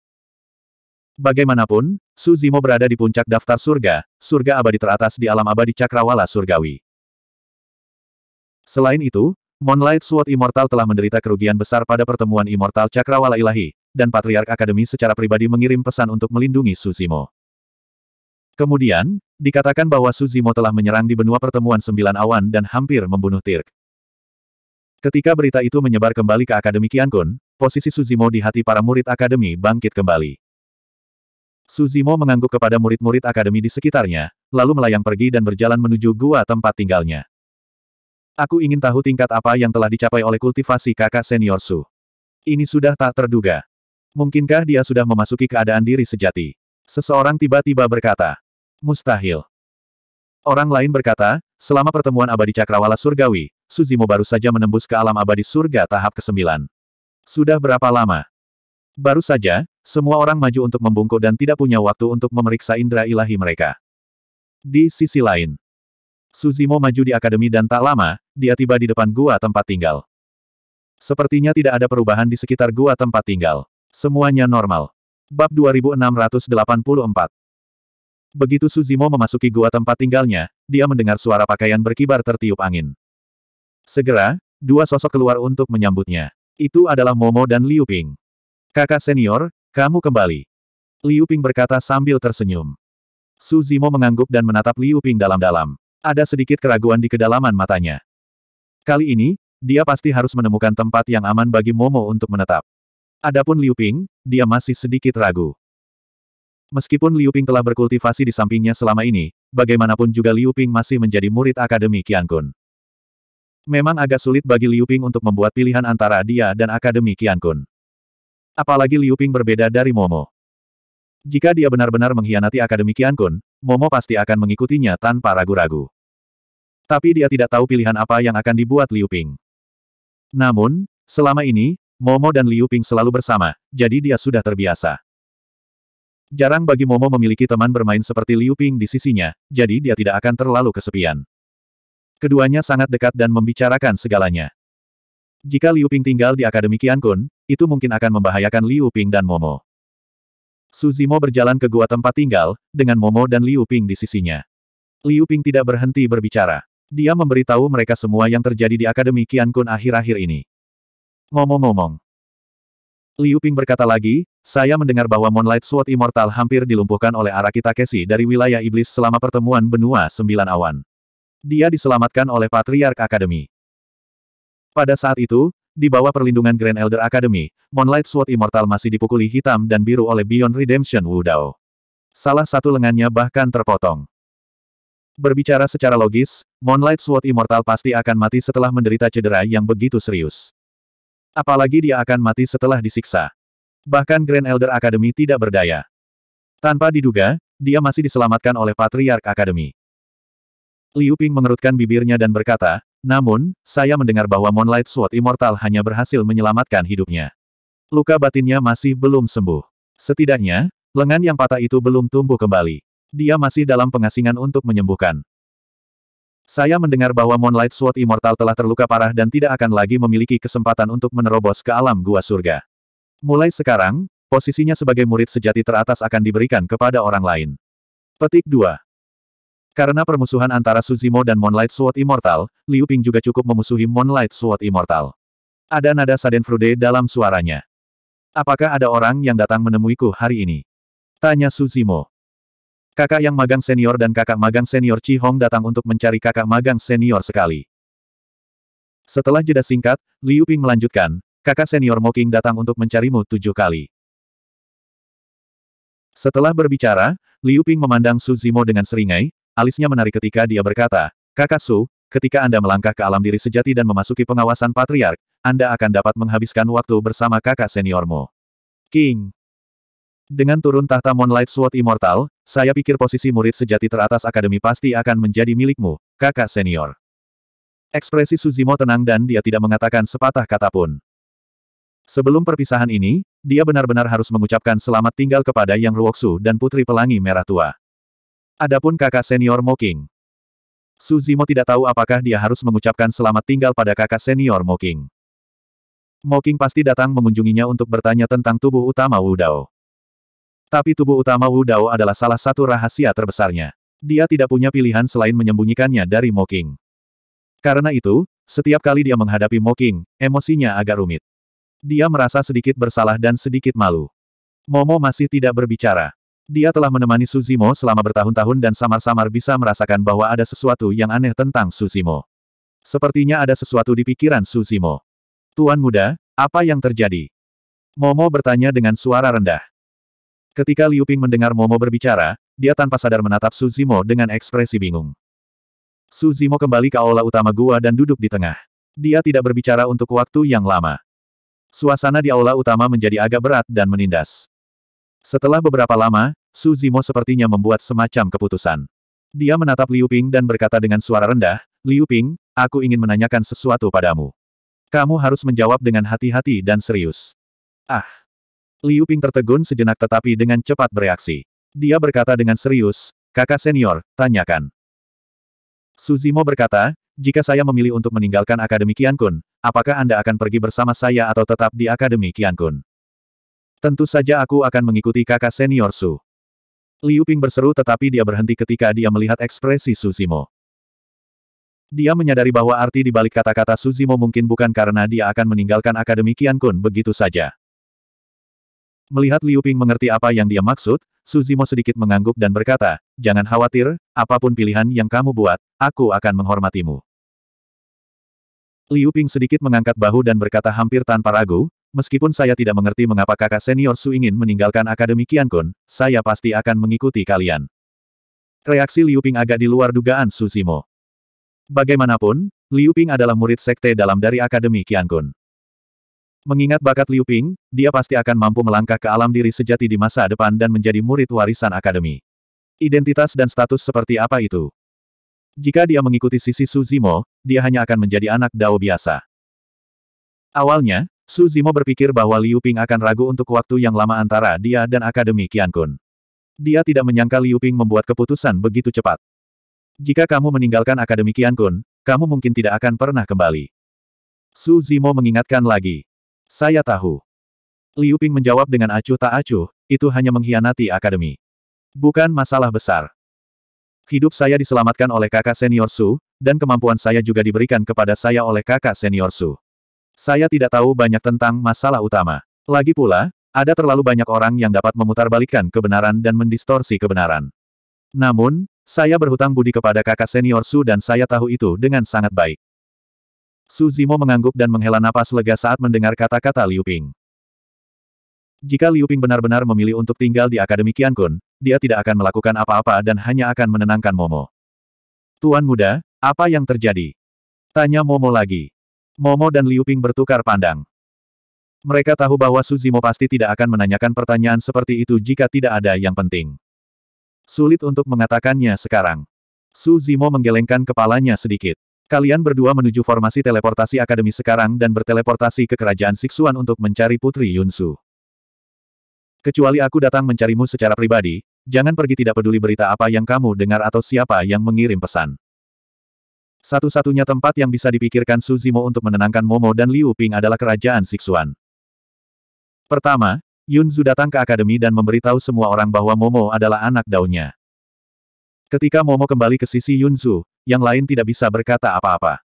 Bagaimanapun, Suzimo berada di puncak daftar surga, surga abadi teratas di alam abadi cakrawala surgawi. Selain itu, Moonlight Sword Immortal telah menderita kerugian besar pada pertemuan Immortal Cakrawala Ilahi, dan Patriark Akademi secara pribadi mengirim pesan untuk melindungi Suzimo. Kemudian, dikatakan bahwa Suzimo telah menyerang di benua pertemuan sembilan awan dan hampir membunuh Tirk. Ketika berita itu menyebar kembali ke Akademi Kiankun, posisi Suzimo di hati para murid Akademi bangkit kembali. Suzimo mengangguk kepada murid-murid akademi di sekitarnya, lalu melayang pergi dan berjalan menuju gua tempat tinggalnya. Aku ingin tahu tingkat apa yang telah dicapai oleh kultivasi kakak senior Su. Ini sudah tak terduga. Mungkinkah dia sudah memasuki keadaan diri sejati? Seseorang tiba-tiba berkata. Mustahil. Orang lain berkata, selama pertemuan abadi cakrawala surgawi, Suzimo baru saja menembus ke alam abadi surga tahap ke-9. Sudah berapa lama? Baru saja, semua orang maju untuk membungkuk dan tidak punya waktu untuk memeriksa indera ilahi mereka. Di sisi lain, Suzimo maju di akademi dan tak lama, dia tiba di depan gua tempat tinggal. Sepertinya tidak ada perubahan di sekitar gua tempat tinggal. Semuanya normal. Bab 2684 Begitu Suzimo memasuki gua tempat tinggalnya, dia mendengar suara pakaian berkibar tertiup angin. Segera, dua sosok keluar untuk menyambutnya. Itu adalah Momo dan Liu Ping. Kakak senior, kamu kembali. Liu Ping berkata sambil tersenyum. Su Zimo mengangguk dan menatap Liu Ping dalam-dalam. Ada sedikit keraguan di kedalaman matanya. Kali ini, dia pasti harus menemukan tempat yang aman bagi Momo untuk menetap. Adapun Liu Ping, dia masih sedikit ragu. Meskipun Liu Ping telah berkultivasi di sampingnya selama ini, bagaimanapun juga Liu Ping masih menjadi murid Akademi Kun. Memang agak sulit bagi Liu Ping untuk membuat pilihan antara dia dan Akademi Kun. Apalagi Liu Ping berbeda dari Momo. Jika dia benar-benar mengkhianati Akademi Qiankun, Momo pasti akan mengikutinya tanpa ragu-ragu. Tapi dia tidak tahu pilihan apa yang akan dibuat Liu Ping. Namun, selama ini, Momo dan Liu Ping selalu bersama, jadi dia sudah terbiasa. Jarang bagi Momo memiliki teman bermain seperti Liu Ping di sisinya, jadi dia tidak akan terlalu kesepian. Keduanya sangat dekat dan membicarakan segalanya. Jika Liu Ping tinggal di Akademi Qiankun, itu mungkin akan membahayakan Liu Ping dan Momo. Suzimo berjalan ke gua tempat tinggal, dengan Momo dan Liu Ping di sisinya. Liu Ping tidak berhenti berbicara. Dia memberitahu mereka semua yang terjadi di Akademi Kian Kun akhir-akhir ini. Momo ngomong Liu Ping berkata lagi, saya mendengar bahwa Moonlight Sword Immortal hampir dilumpuhkan oleh Araki Takeshi dari wilayah iblis selama pertemuan benua sembilan awan. Dia diselamatkan oleh Patriark Akademi. Pada saat itu, di bawah perlindungan Grand Elder Academy, Moonlight Sword Immortal masih dipukuli hitam dan biru oleh Beyond Redemption Wu Dao. Salah satu lengannya bahkan terpotong. Berbicara secara logis, Moonlight Sword Immortal pasti akan mati setelah menderita cedera yang begitu serius. Apalagi dia akan mati setelah disiksa. Bahkan Grand Elder Academy tidak berdaya. Tanpa diduga, dia masih diselamatkan oleh Patriark Academy. Liu Ping mengerutkan bibirnya dan berkata, namun, saya mendengar bahwa Moonlight Sword Immortal hanya berhasil menyelamatkan hidupnya. Luka batinnya masih belum sembuh. Setidaknya, lengan yang patah itu belum tumbuh kembali. Dia masih dalam pengasingan untuk menyembuhkan. Saya mendengar bahwa Moonlight Sword Immortal telah terluka parah dan tidak akan lagi memiliki kesempatan untuk menerobos ke alam gua surga. Mulai sekarang, posisinya sebagai murid sejati teratas akan diberikan kepada orang lain. Petik 2. Karena permusuhan antara Suzimo dan Moonlight Sword Immortal, Liu Ping juga cukup memusuhi Moonlight Sword Immortal. Ada nada Frude dalam suaranya. Apakah ada orang yang datang menemuiku hari ini? Tanya Suzimo. Kakak yang magang senior dan kakak magang senior Chi Hong datang untuk mencari kakak magang senior sekali. Setelah jeda singkat, Liu Ping melanjutkan, kakak senior Moking datang untuk mencarimu tujuh kali. Setelah berbicara, Liu Ping memandang Suzimo dengan seringai, Alisnya menarik ketika dia berkata, Kakak Su, ketika Anda melangkah ke alam diri sejati dan memasuki pengawasan patriark, Anda akan dapat menghabiskan waktu bersama kakak seniormu. King. Dengan turun tahta Moonlight Sword Immortal, saya pikir posisi murid sejati teratas akademi pasti akan menjadi milikmu, kakak senior. Ekspresi Suzimo tenang dan dia tidak mengatakan sepatah kata pun. Sebelum perpisahan ini, dia benar-benar harus mengucapkan selamat tinggal kepada Yang Ruoksu dan Putri Pelangi Merah Tua. Adapun kakak senior Moking. Suzimo tidak tahu apakah dia harus mengucapkan selamat tinggal pada kakak senior Moking. Moking pasti datang mengunjunginya untuk bertanya tentang tubuh utama Wu Dao. Tapi tubuh utama Wu Dao adalah salah satu rahasia terbesarnya. Dia tidak punya pilihan selain menyembunyikannya dari Moking. Karena itu, setiap kali dia menghadapi Moking, emosinya agak rumit. Dia merasa sedikit bersalah dan sedikit malu. Momo masih tidak berbicara. Dia telah menemani Suzimo selama bertahun-tahun dan samar-samar bisa merasakan bahwa ada sesuatu yang aneh tentang Suzimo. Sepertinya ada sesuatu di pikiran Suzimo. Tuan muda, apa yang terjadi? Momo bertanya dengan suara rendah. Ketika Liu Ping mendengar Momo berbicara, dia tanpa sadar menatap Suzimo dengan ekspresi bingung. Suzimo kembali ke aula utama gua dan duduk di tengah. Dia tidak berbicara untuk waktu yang lama. Suasana di aula utama menjadi agak berat dan menindas. Setelah beberapa lama, Su Zimo sepertinya membuat semacam keputusan. Dia menatap Liu Ping dan berkata dengan suara rendah, Liu Ping, aku ingin menanyakan sesuatu padamu. Kamu harus menjawab dengan hati-hati dan serius. Ah! Liu Ping tertegun sejenak tetapi dengan cepat bereaksi. Dia berkata dengan serius, kakak senior, tanyakan. Suzimo berkata, jika saya memilih untuk meninggalkan Akademi Kiankun, apakah Anda akan pergi bersama saya atau tetap di Akademi Kiankun? Tentu saja aku akan mengikuti kakak senior Su. Liu Ping berseru tetapi dia berhenti ketika dia melihat ekspresi Suzimo. Dia menyadari bahwa arti di balik kata-kata Suzimo mungkin bukan karena dia akan meninggalkan Akademi Qian Kun begitu saja. Melihat Liu Ping mengerti apa yang dia maksud, Suzimo sedikit mengangguk dan berkata, Jangan khawatir, apapun pilihan yang kamu buat, aku akan menghormatimu. Liu Ping sedikit mengangkat bahu dan berkata hampir tanpa ragu, Meskipun saya tidak mengerti mengapa kakak senior Su ingin meninggalkan Akademi Kun, saya pasti akan mengikuti kalian. Reaksi Liu Ping agak di luar dugaan Su Zimo. Bagaimanapun, Liu Ping adalah murid sekte dalam dari Akademi Kun. Mengingat bakat Liu Ping, dia pasti akan mampu melangkah ke alam diri sejati di masa depan dan menjadi murid warisan Akademi. Identitas dan status seperti apa itu? Jika dia mengikuti sisi Su Zimo, dia hanya akan menjadi anak Dao biasa. Awalnya, Su Zimo berpikir bahwa Liu Ping akan ragu untuk waktu yang lama antara dia dan Akademi Qian Kun. Dia tidak menyangka Liu Ping membuat keputusan begitu cepat. Jika kamu meninggalkan Akademi Qian Kun, kamu mungkin tidak akan pernah kembali. Su Zimo mengingatkan lagi. Saya tahu. Liu Ping menjawab dengan acuh tak acuh, itu hanya mengkhianati Akademi. Bukan masalah besar. Hidup saya diselamatkan oleh kakak senior Su, dan kemampuan saya juga diberikan kepada saya oleh kakak senior Su. Saya tidak tahu banyak tentang masalah utama. Lagi pula, ada terlalu banyak orang yang dapat memutarbalikkan kebenaran dan mendistorsi kebenaran. Namun, saya berhutang budi kepada kakak senior Su dan saya tahu itu dengan sangat baik. Su Zimo mengangguk dan menghela napas lega saat mendengar kata-kata Liu Ping. Jika Liu Ping benar-benar memilih untuk tinggal di Akademi Kun, dia tidak akan melakukan apa-apa dan hanya akan menenangkan Momo. Tuan muda, apa yang terjadi? Tanya Momo lagi. Momo dan Liu Ping bertukar pandang. Mereka tahu bahwa Suzimo pasti tidak akan menanyakan pertanyaan seperti itu jika tidak ada yang penting. Sulit untuk mengatakannya sekarang. Suzimo menggelengkan kepalanya sedikit. Kalian berdua menuju formasi teleportasi akademi sekarang dan berteleportasi ke kerajaan Siksuan untuk mencari Putri Yunsu. Kecuali aku datang mencarimu secara pribadi, jangan pergi tidak peduli berita apa yang kamu dengar atau siapa yang mengirim pesan. Satu-satunya tempat yang bisa dipikirkan Suzimo untuk menenangkan Momo dan Liu Ping adalah kerajaan Siksuan. Pertama, Yunzu datang ke akademi dan memberitahu semua orang bahwa Momo adalah anak daunnya. Ketika Momo kembali ke sisi Yunzu, yang lain tidak bisa berkata apa-apa.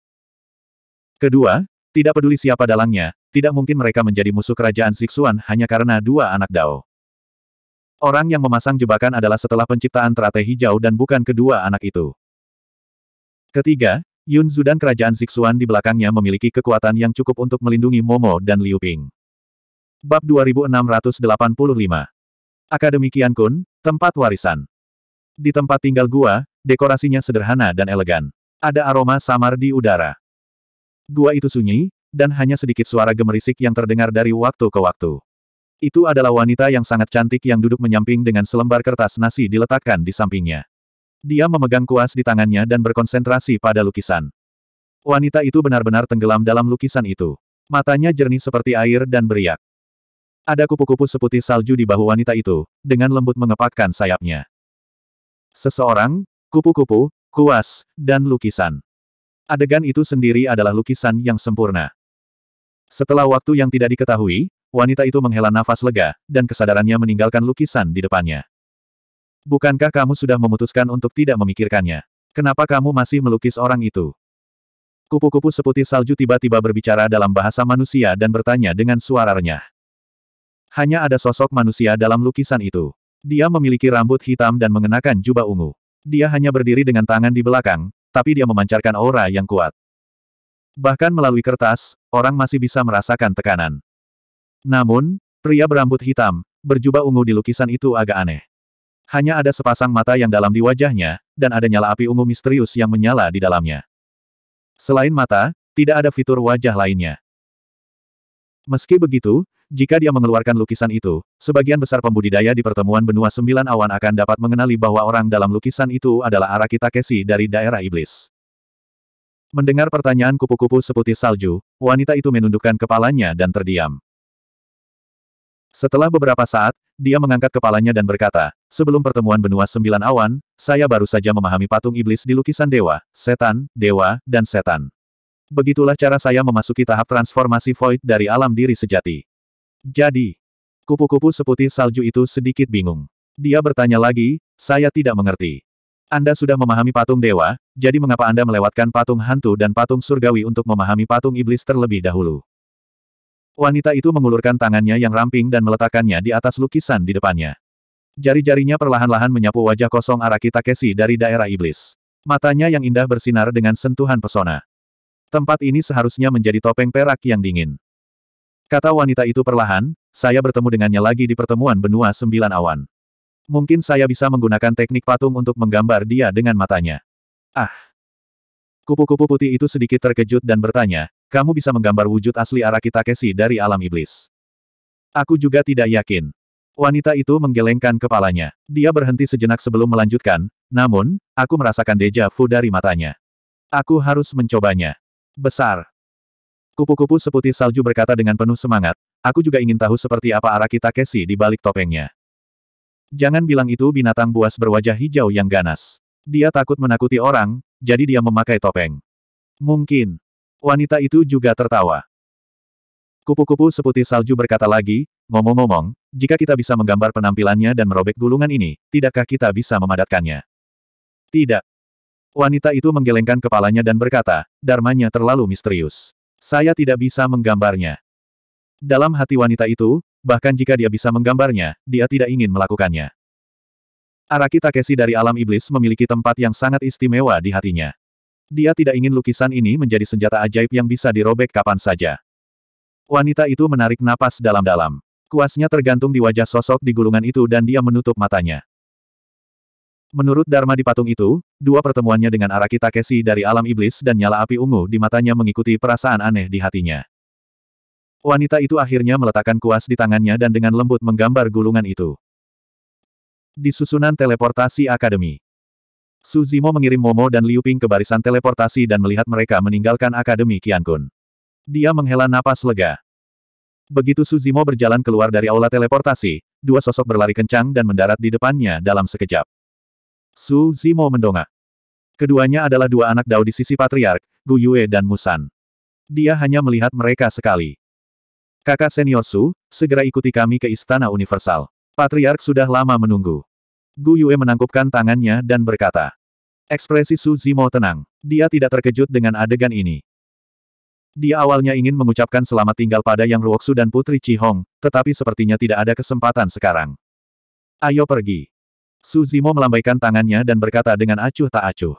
Kedua, tidak peduli siapa dalangnya, tidak mungkin mereka menjadi musuh kerajaan Siksuan hanya karena dua anak dao. Orang yang memasang jebakan adalah setelah penciptaan teratai hijau dan bukan kedua anak itu. Ketiga, Yun Zu dan kerajaan Zixuan di belakangnya memiliki kekuatan yang cukup untuk melindungi Momo dan Liu Ping. Bab 2685 Akademi Kun, Tempat Warisan Di tempat tinggal gua, dekorasinya sederhana dan elegan. Ada aroma samar di udara. Gua itu sunyi, dan hanya sedikit suara gemerisik yang terdengar dari waktu ke waktu. Itu adalah wanita yang sangat cantik yang duduk menyamping dengan selembar kertas nasi diletakkan di sampingnya. Dia memegang kuas di tangannya dan berkonsentrasi pada lukisan. Wanita itu benar-benar tenggelam dalam lukisan itu. Matanya jernih seperti air dan beriak. Ada kupu-kupu seputih salju di bahu wanita itu, dengan lembut mengepakkan sayapnya. Seseorang, kupu-kupu, kuas, dan lukisan. Adegan itu sendiri adalah lukisan yang sempurna. Setelah waktu yang tidak diketahui, wanita itu menghela nafas lega, dan kesadarannya meninggalkan lukisan di depannya. Bukankah kamu sudah memutuskan untuk tidak memikirkannya? Kenapa kamu masih melukis orang itu? Kupu-kupu seputih salju tiba-tiba berbicara dalam bahasa manusia dan bertanya dengan suara renyah. Hanya ada sosok manusia dalam lukisan itu. Dia memiliki rambut hitam dan mengenakan jubah ungu. Dia hanya berdiri dengan tangan di belakang, tapi dia memancarkan aura yang kuat. Bahkan melalui kertas, orang masih bisa merasakan tekanan. Namun, pria berambut hitam, berjubah ungu di lukisan itu agak aneh. Hanya ada sepasang mata yang dalam di wajahnya, dan ada nyala api ungu misterius yang menyala di dalamnya. Selain mata, tidak ada fitur wajah lainnya. Meski begitu, jika dia mengeluarkan lukisan itu, sebagian besar pembudidaya di pertemuan benua sembilan awan akan dapat mengenali bahwa orang dalam lukisan itu adalah Araki Takeshi dari daerah iblis. Mendengar pertanyaan kupu-kupu seputih salju, wanita itu menundukkan kepalanya dan terdiam. Setelah beberapa saat, dia mengangkat kepalanya dan berkata, Sebelum pertemuan benua sembilan awan, saya baru saja memahami patung iblis di lukisan dewa, setan, dewa, dan setan. Begitulah cara saya memasuki tahap transformasi void dari alam diri sejati. Jadi, kupu-kupu seputih salju itu sedikit bingung. Dia bertanya lagi, saya tidak mengerti. Anda sudah memahami patung dewa, jadi mengapa Anda melewatkan patung hantu dan patung surgawi untuk memahami patung iblis terlebih dahulu? Wanita itu mengulurkan tangannya yang ramping dan meletakkannya di atas lukisan di depannya. Jari-jarinya perlahan-lahan menyapu wajah kosong Araki Takeshi dari daerah iblis. Matanya yang indah bersinar dengan sentuhan pesona. Tempat ini seharusnya menjadi topeng perak yang dingin. Kata wanita itu perlahan, saya bertemu dengannya lagi di pertemuan benua sembilan awan. Mungkin saya bisa menggunakan teknik patung untuk menggambar dia dengan matanya. Ah! Kupu-kupu putih itu sedikit terkejut dan bertanya, kamu bisa menggambar wujud asli Araki Takeshi dari alam iblis. Aku juga tidak yakin. Wanita itu menggelengkan kepalanya. Dia berhenti sejenak sebelum melanjutkan, namun, aku merasakan deja vu dari matanya. Aku harus mencobanya. Besar. Kupu-kupu seputih salju berkata dengan penuh semangat, aku juga ingin tahu seperti apa arah kita Kesi di balik topengnya. Jangan bilang itu binatang buas berwajah hijau yang ganas. Dia takut menakuti orang, jadi dia memakai topeng. Mungkin. Wanita itu juga tertawa. Kupu-kupu seputih salju berkata lagi, ngomong-ngomong, jika kita bisa menggambar penampilannya dan merobek gulungan ini, tidakkah kita bisa memadatkannya? Tidak. Wanita itu menggelengkan kepalanya dan berkata, darmanya terlalu misterius. Saya tidak bisa menggambarnya. Dalam hati wanita itu, bahkan jika dia bisa menggambarnya, dia tidak ingin melakukannya. Araki Takeshi dari alam iblis memiliki tempat yang sangat istimewa di hatinya. Dia tidak ingin lukisan ini menjadi senjata ajaib yang bisa dirobek kapan saja. Wanita itu menarik napas dalam-dalam. Kuasnya tergantung di wajah sosok di gulungan itu dan dia menutup matanya. Menurut Dharma di patung itu, dua pertemuannya dengan Araki Takeshi dari alam iblis dan nyala api ungu di matanya mengikuti perasaan aneh di hatinya. Wanita itu akhirnya meletakkan kuas di tangannya dan dengan lembut menggambar gulungan itu. Di susunan teleportasi akademi. Suzimo mengirim Momo dan Liu Ping ke barisan teleportasi dan melihat mereka meninggalkan Akademi Kun. Dia menghela napas lega. Begitu Suzimo berjalan keluar dari aula teleportasi, dua sosok berlari kencang dan mendarat di depannya dalam sekejap. Suzimo mendongak. Keduanya adalah dua anak Dao di sisi patriark, Gu Yue dan Musan. Dia hanya melihat mereka sekali. Kakak senior Su, segera ikuti kami ke Istana Universal. Patriark sudah lama menunggu. Gu Yue menangkupkan tangannya dan berkata. Ekspresi Su Zimo tenang. Dia tidak terkejut dengan adegan ini. Dia awalnya ingin mengucapkan selamat tinggal pada Yang Ruoksu dan Putri Hong, tetapi sepertinya tidak ada kesempatan sekarang. Ayo pergi. Su Zimo melambaikan tangannya dan berkata dengan acuh tak acuh.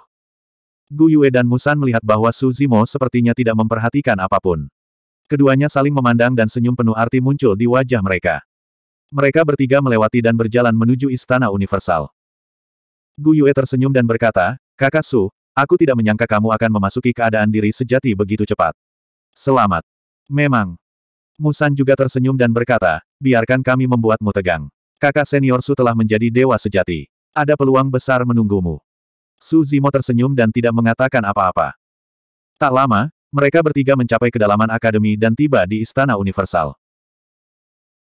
Gu Yue dan Musan melihat bahwa Su Zimo sepertinya tidak memperhatikan apapun. Keduanya saling memandang dan senyum penuh arti muncul di wajah mereka. Mereka bertiga melewati dan berjalan menuju Istana Universal. Gu Yue tersenyum dan berkata, Kakak Su, Aku tidak menyangka kamu akan memasuki keadaan diri sejati begitu cepat. Selamat. Memang. Musan juga tersenyum dan berkata, biarkan kami membuatmu tegang. Kakak senior Su telah menjadi dewa sejati. Ada peluang besar menunggumu. Su Zimo tersenyum dan tidak mengatakan apa-apa. Tak lama, mereka bertiga mencapai kedalaman akademi dan tiba di Istana Universal.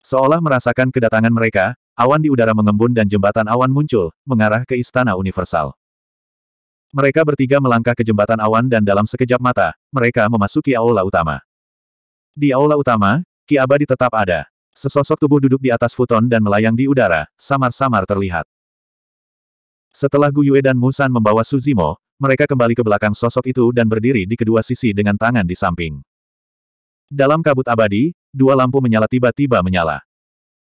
Seolah merasakan kedatangan mereka, awan di udara mengembun dan jembatan awan muncul, mengarah ke Istana Universal. Mereka bertiga melangkah ke jembatan awan dan dalam sekejap mata, mereka memasuki aula utama. Di aula utama, Ki Abadi tetap ada. Sesosok tubuh duduk di atas futon dan melayang di udara, samar-samar terlihat. Setelah Gu Yue dan Musan membawa Suzimo, mereka kembali ke belakang sosok itu dan berdiri di kedua sisi dengan tangan di samping. Dalam kabut abadi, dua lampu menyala tiba-tiba menyala.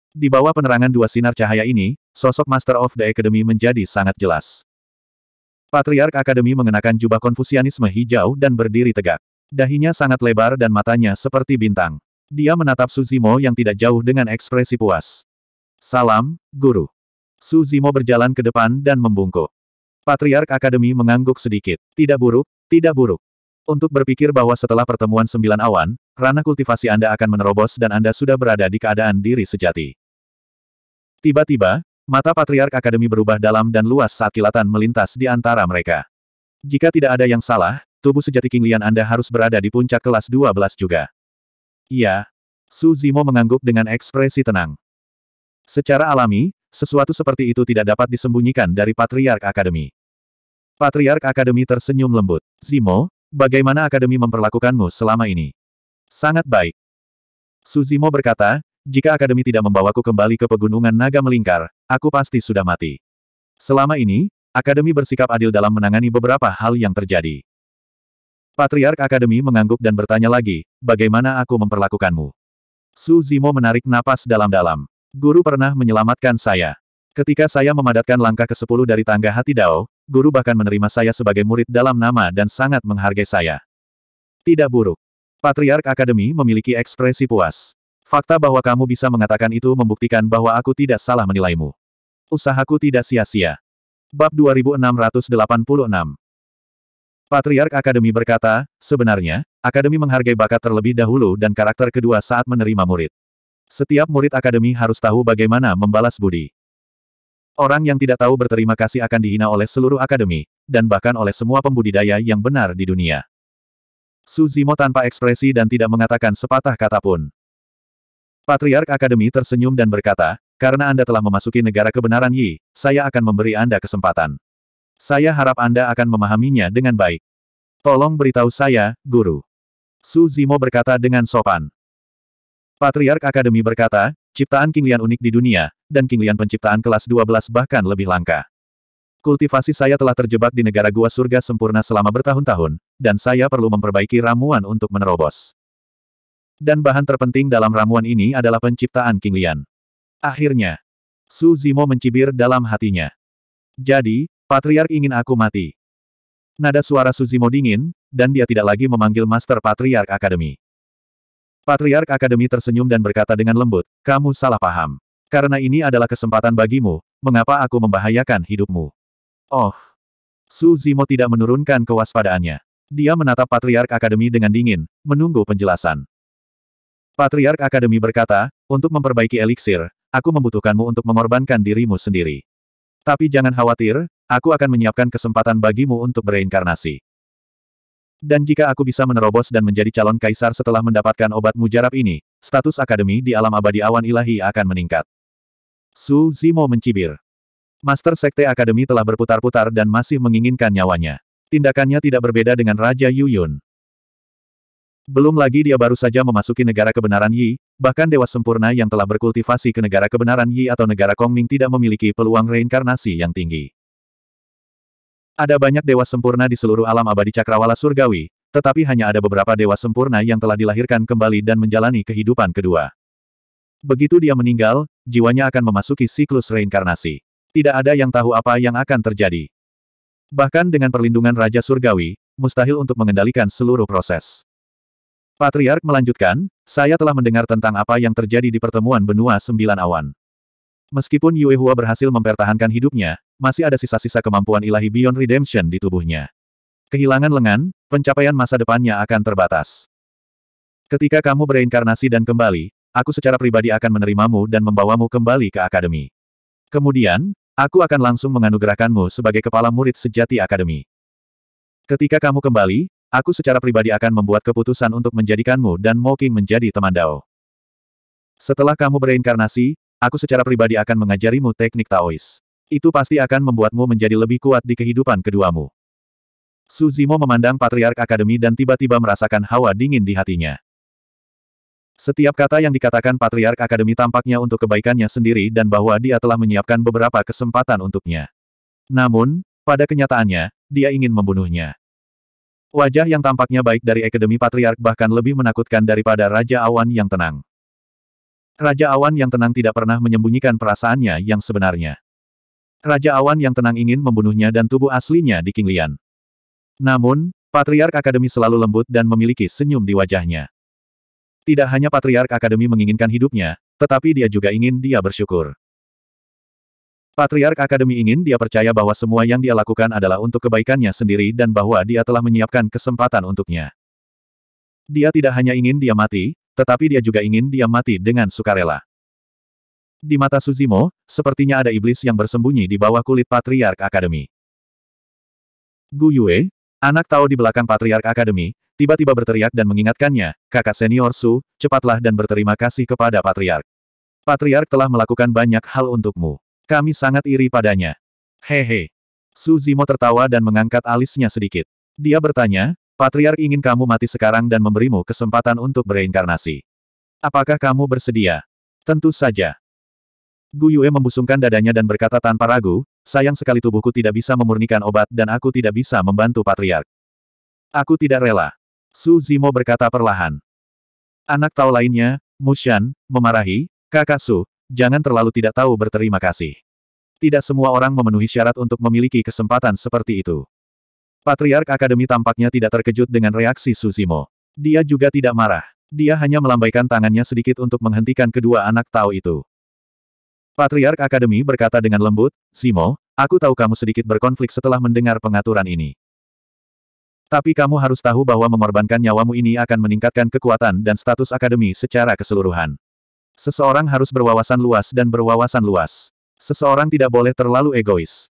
Di bawah penerangan dua sinar cahaya ini, sosok Master of the Academy menjadi sangat jelas. Patriark Akademi mengenakan jubah konfusianisme hijau dan berdiri tegak. Dahinya sangat lebar dan matanya seperti bintang. Dia menatap Suzimo yang tidak jauh dengan ekspresi puas. Salam, Guru. Suzimo berjalan ke depan dan membungkuk. Patriark Akademi mengangguk sedikit. Tidak buruk, tidak buruk. Untuk berpikir bahwa setelah pertemuan sembilan awan, ranah kultivasi Anda akan menerobos dan Anda sudah berada di keadaan diri sejati. Tiba-tiba, Mata Patriark Akademi berubah dalam dan luas saat kilatan melintas di antara mereka. Jika tidak ada yang salah, tubuh sejati King Lian Anda harus berada di puncak kelas 12 juga. Iya. Su Zimo mengangguk dengan ekspresi tenang. Secara alami, sesuatu seperti itu tidak dapat disembunyikan dari Patriark Akademi. Patriark Akademi tersenyum lembut. Zimo, bagaimana Akademi memperlakukanmu selama ini? Sangat baik. Su Zimo berkata, jika Akademi tidak membawaku kembali ke Pegunungan Naga Melingkar, aku pasti sudah mati. Selama ini, Akademi bersikap adil dalam menangani beberapa hal yang terjadi. Patriark Akademi mengangguk dan bertanya lagi, bagaimana aku memperlakukanmu? Su Zimo menarik napas dalam-dalam. Guru pernah menyelamatkan saya. Ketika saya memadatkan langkah ke-10 dari tangga hati Dao, guru bahkan menerima saya sebagai murid dalam nama dan sangat menghargai saya. Tidak buruk. Patriark Akademi memiliki ekspresi puas. Fakta bahwa kamu bisa mengatakan itu membuktikan bahwa aku tidak salah menilaimu. Usahaku tidak sia-sia. Bab 2686 Patriark Akademi berkata, sebenarnya, Akademi menghargai bakat terlebih dahulu dan karakter kedua saat menerima murid. Setiap murid Akademi harus tahu bagaimana membalas budi. Orang yang tidak tahu berterima kasih akan dihina oleh seluruh Akademi, dan bahkan oleh semua pembudidaya yang benar di dunia. Suzimo tanpa ekspresi dan tidak mengatakan sepatah kata pun. Patriark Akademi tersenyum dan berkata, karena Anda telah memasuki negara kebenaran Yi, saya akan memberi Anda kesempatan. Saya harap Anda akan memahaminya dengan baik. Tolong beritahu saya, Guru. Su Zimo berkata dengan sopan. Patriark Akademi berkata, ciptaan King Lian unik di dunia, dan King Lian penciptaan kelas 12 bahkan lebih langka. Kultivasi saya telah terjebak di negara gua surga sempurna selama bertahun-tahun, dan saya perlu memperbaiki ramuan untuk menerobos. Dan bahan terpenting dalam ramuan ini adalah penciptaan King Lian. Akhirnya, Su Zimo mencibir dalam hatinya. Jadi, Patriark ingin aku mati. Nada suara Su Zimo dingin, dan dia tidak lagi memanggil Master Patriark Academy. Patriark Academy tersenyum dan berkata dengan lembut, kamu salah paham. Karena ini adalah kesempatan bagimu, mengapa aku membahayakan hidupmu? Oh. Su Zimo tidak menurunkan kewaspadaannya. Dia menatap Patriark Academy dengan dingin, menunggu penjelasan. Patriark Akademi berkata, untuk memperbaiki eliksir, aku membutuhkanmu untuk mengorbankan dirimu sendiri. Tapi jangan khawatir, aku akan menyiapkan kesempatan bagimu untuk bereinkarnasi. Dan jika aku bisa menerobos dan menjadi calon kaisar setelah mendapatkan obat mujarab ini, status akademi di alam abadi awan ilahi akan meningkat. Su Zimo mencibir. Master Sekte Akademi telah berputar-putar dan masih menginginkan nyawanya. Tindakannya tidak berbeda dengan Raja Yuyun. Belum lagi dia baru saja memasuki negara kebenaran Yi, bahkan Dewa Sempurna yang telah berkultivasi ke negara kebenaran Yi atau negara Kongming tidak memiliki peluang reinkarnasi yang tinggi. Ada banyak Dewa Sempurna di seluruh alam abadi Cakrawala Surgawi, tetapi hanya ada beberapa Dewa Sempurna yang telah dilahirkan kembali dan menjalani kehidupan kedua. Begitu dia meninggal, jiwanya akan memasuki siklus reinkarnasi. Tidak ada yang tahu apa yang akan terjadi. Bahkan dengan perlindungan Raja Surgawi, mustahil untuk mengendalikan seluruh proses. Patriark melanjutkan, saya telah mendengar tentang apa yang terjadi di pertemuan benua sembilan awan. Meskipun Yue Hua berhasil mempertahankan hidupnya, masih ada sisa-sisa kemampuan ilahi Beyond Redemption di tubuhnya. Kehilangan lengan, pencapaian masa depannya akan terbatas. Ketika kamu bereinkarnasi dan kembali, aku secara pribadi akan menerimamu dan membawamu kembali ke akademi. Kemudian, aku akan langsung menganugerahkanmu sebagai kepala murid sejati akademi. Ketika kamu kembali, Aku secara pribadi akan membuat keputusan untuk menjadikanmu dan Moking menjadi teman Dao. Setelah kamu bereinkarnasi, aku secara pribadi akan mengajarimu teknik Taois. Itu pasti akan membuatmu menjadi lebih kuat di kehidupan keduamu. Suzimo memandang Patriark Akademi dan tiba-tiba merasakan hawa dingin di hatinya. Setiap kata yang dikatakan Patriark Akademi tampaknya untuk kebaikannya sendiri dan bahwa dia telah menyiapkan beberapa kesempatan untuknya. Namun, pada kenyataannya, dia ingin membunuhnya. Wajah yang tampaknya baik dari Akademi Patriark bahkan lebih menakutkan daripada Raja Awan yang tenang. Raja Awan yang tenang tidak pernah menyembunyikan perasaannya yang sebenarnya. Raja Awan yang tenang ingin membunuhnya dan tubuh aslinya di Kinglian. Namun, Patriark Akademi selalu lembut dan memiliki senyum di wajahnya. Tidak hanya Patriark Akademi menginginkan hidupnya, tetapi dia juga ingin dia bersyukur. Patriark Akademi ingin dia percaya bahwa semua yang dia lakukan adalah untuk kebaikannya sendiri dan bahwa dia telah menyiapkan kesempatan untuknya. Dia tidak hanya ingin dia mati, tetapi dia juga ingin dia mati dengan sukarela. Di mata Suzimo, sepertinya ada iblis yang bersembunyi di bawah kulit Patriark Akademi. Gu Yue, anak tahu di belakang Patriark Akademi, tiba-tiba berteriak dan mengingatkannya, kakak senior Su, cepatlah dan berterima kasih kepada Patriark. Patriark telah melakukan banyak hal untukmu. Kami sangat iri padanya. Hehe. Su Zimo tertawa dan mengangkat alisnya sedikit. Dia bertanya, Patriark ingin kamu mati sekarang dan memberimu kesempatan untuk bereinkarnasi. Apakah kamu bersedia? Tentu saja. Gu Yue membusungkan dadanya dan berkata tanpa ragu, sayang sekali tubuhku tidak bisa memurnikan obat dan aku tidak bisa membantu Patriark. Aku tidak rela. Su Zimo berkata perlahan. Anak tahu lainnya, Mushan, memarahi, kakak Su, jangan terlalu tidak tahu berterima kasih. Tidak semua orang memenuhi syarat untuk memiliki kesempatan seperti itu. Patriark Akademi tampaknya tidak terkejut dengan reaksi Susimo. Dia juga tidak marah. Dia hanya melambaikan tangannya sedikit untuk menghentikan kedua anak tahu itu. Patriark Akademi berkata dengan lembut, Simo, aku tahu kamu sedikit berkonflik setelah mendengar pengaturan ini. Tapi kamu harus tahu bahwa mengorbankan nyawamu ini akan meningkatkan kekuatan dan status akademi secara keseluruhan. Seseorang harus berwawasan luas dan berwawasan luas. Seseorang tidak boleh terlalu egois.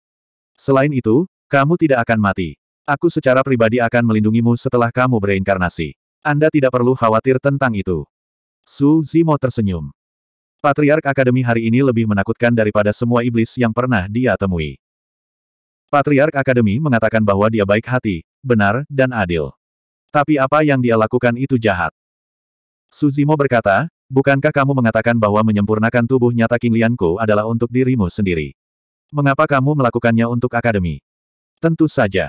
Selain itu, kamu tidak akan mati. Aku secara pribadi akan melindungimu setelah kamu bereinkarnasi. Anda tidak perlu khawatir tentang itu. Su Zimo tersenyum. Patriark Akademi hari ini lebih menakutkan daripada semua iblis yang pernah dia temui. Patriark Akademi mengatakan bahwa dia baik hati, benar, dan adil. Tapi apa yang dia lakukan itu jahat. Suzimo berkata, Bukankah kamu mengatakan bahwa menyempurnakan tubuh nyata King Lianku adalah untuk dirimu sendiri? Mengapa kamu melakukannya untuk akademi? Tentu saja.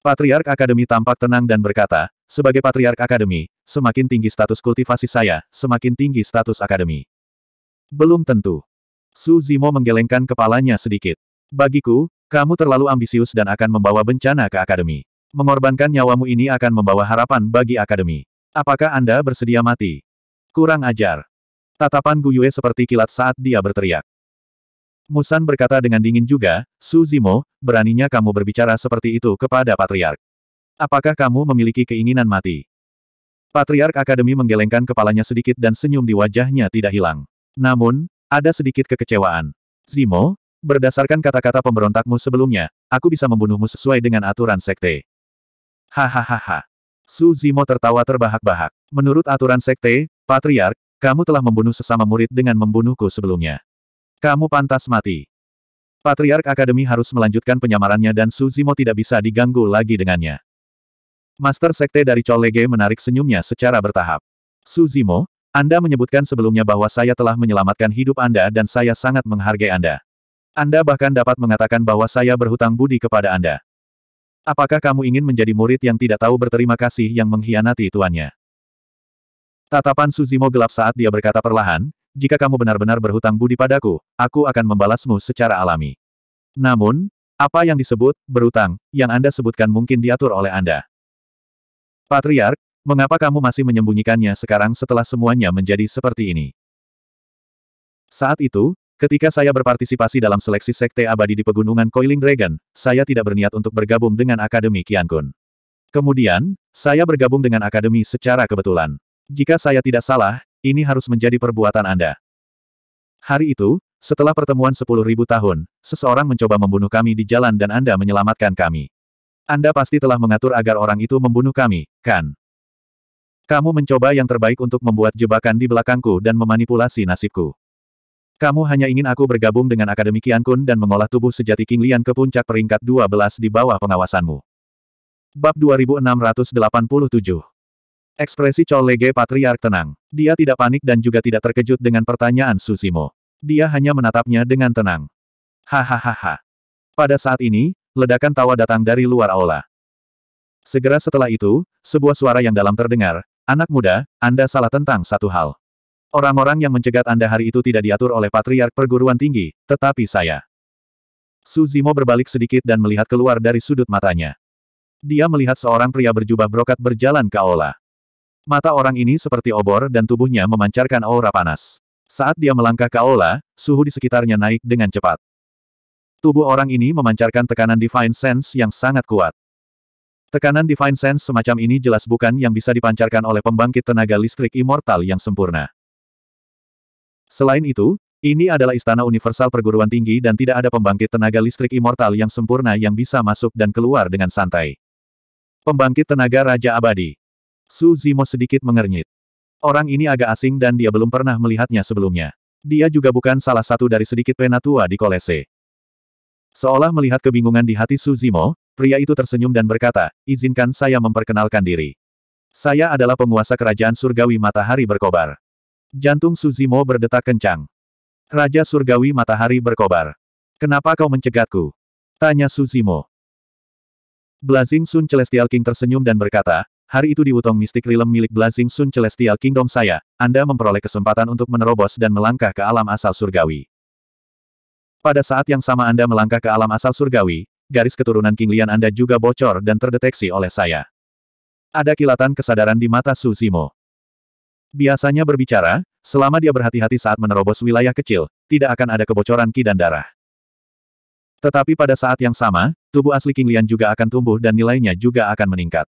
Patriark Akademi tampak tenang dan berkata, sebagai Patriark Akademi, semakin tinggi status kultivasi saya, semakin tinggi status akademi. Belum tentu. Su Zimo menggelengkan kepalanya sedikit. Bagiku, kamu terlalu ambisius dan akan membawa bencana ke akademi. Mengorbankan nyawamu ini akan membawa harapan bagi akademi. Apakah Anda bersedia mati? Kurang ajar. Tatapan Guyue seperti kilat saat dia berteriak. Musan berkata dengan dingin juga, Su Zimo, beraninya kamu berbicara seperti itu kepada Patriark. Apakah kamu memiliki keinginan mati? Patriark Akademi menggelengkan kepalanya sedikit dan senyum di wajahnya tidak hilang. Namun, ada sedikit kekecewaan. Zimo, berdasarkan kata-kata pemberontakmu sebelumnya, aku bisa membunuhmu sesuai dengan aturan sekte. Hahaha. Su Zimo tertawa terbahak-bahak. Menurut aturan sekte, Patriark, kamu telah membunuh sesama murid dengan membunuhku sebelumnya. Kamu pantas mati. Patriark Akademi harus melanjutkan penyamarannya dan Suzimo tidak bisa diganggu lagi dengannya. Master Sekte dari Cholege menarik senyumnya secara bertahap. Suzimo, Anda menyebutkan sebelumnya bahwa saya telah menyelamatkan hidup Anda dan saya sangat menghargai Anda. Anda bahkan dapat mengatakan bahwa saya berhutang budi kepada Anda. Apakah kamu ingin menjadi murid yang tidak tahu berterima kasih yang mengkhianati tuannya? Tatapan Suzimo gelap saat dia berkata perlahan, jika kamu benar-benar berhutang budi padaku, aku akan membalasmu secara alami. Namun, apa yang disebut, berhutang, yang Anda sebutkan mungkin diatur oleh Anda. Patriark, mengapa kamu masih menyembunyikannya sekarang setelah semuanya menjadi seperti ini? Saat itu, ketika saya berpartisipasi dalam seleksi sekte abadi di pegunungan Coiling Dragon, saya tidak berniat untuk bergabung dengan Akademi Kiankun. Kemudian, saya bergabung dengan Akademi secara kebetulan. Jika saya tidak salah, ini harus menjadi perbuatan Anda. Hari itu, setelah pertemuan sepuluh ribu tahun, seseorang mencoba membunuh kami di jalan dan Anda menyelamatkan kami. Anda pasti telah mengatur agar orang itu membunuh kami, kan? Kamu mencoba yang terbaik untuk membuat jebakan di belakangku dan memanipulasi nasibku. Kamu hanya ingin aku bergabung dengan Akademi Kian Kun dan mengolah tubuh sejati King Lian ke puncak peringkat 12 di bawah pengawasanmu. Bab 2687 Ekspresi Cholege Patriark tenang. Dia tidak panik dan juga tidak terkejut dengan pertanyaan Susimo. Dia hanya menatapnya dengan tenang. Hahaha. Pada saat ini, ledakan tawa datang dari luar aula. Segera setelah itu, sebuah suara yang dalam terdengar, Anak muda, Anda salah tentang satu hal. Orang-orang yang mencegat Anda hari itu tidak diatur oleh Patriark Perguruan Tinggi, tetapi saya. Suzimo berbalik sedikit dan melihat keluar dari sudut matanya. Dia melihat seorang pria berjubah brokat berjalan ke aula. Mata orang ini seperti obor dan tubuhnya memancarkan aura panas. Saat dia melangkah ke aula, suhu di sekitarnya naik dengan cepat. Tubuh orang ini memancarkan tekanan Divine Sense yang sangat kuat. Tekanan Divine Sense semacam ini jelas bukan yang bisa dipancarkan oleh pembangkit tenaga listrik immortal yang sempurna. Selain itu, ini adalah istana universal perguruan tinggi dan tidak ada pembangkit tenaga listrik immortal yang sempurna yang bisa masuk dan keluar dengan santai. Pembangkit tenaga Raja Abadi Su Zimo sedikit mengernyit. Orang ini agak asing dan dia belum pernah melihatnya sebelumnya. Dia juga bukan salah satu dari sedikit penatua di Kolese. Seolah melihat kebingungan di hati Su Zimo, pria itu tersenyum dan berkata, izinkan saya memperkenalkan diri. Saya adalah penguasa kerajaan surgawi matahari berkobar. Jantung Su Zimo berdetak kencang. Raja Surgawi Matahari berkobar. Kenapa kau mencegatku? Tanya Su Zimo. Blazing Sun Celestial King tersenyum dan berkata, Hari itu di Wutong Mystic Realm milik Blazing Sun Celestial Kingdom saya, Anda memperoleh kesempatan untuk menerobos dan melangkah ke alam asal surgawi. Pada saat yang sama Anda melangkah ke alam asal surgawi, garis keturunan King Lian Anda juga bocor dan terdeteksi oleh saya. Ada kilatan kesadaran di mata Su Zimo. Biasanya berbicara, selama dia berhati-hati saat menerobos wilayah kecil, tidak akan ada kebocoran ki dan darah. Tetapi pada saat yang sama, tubuh asli King Lian juga akan tumbuh dan nilainya juga akan meningkat.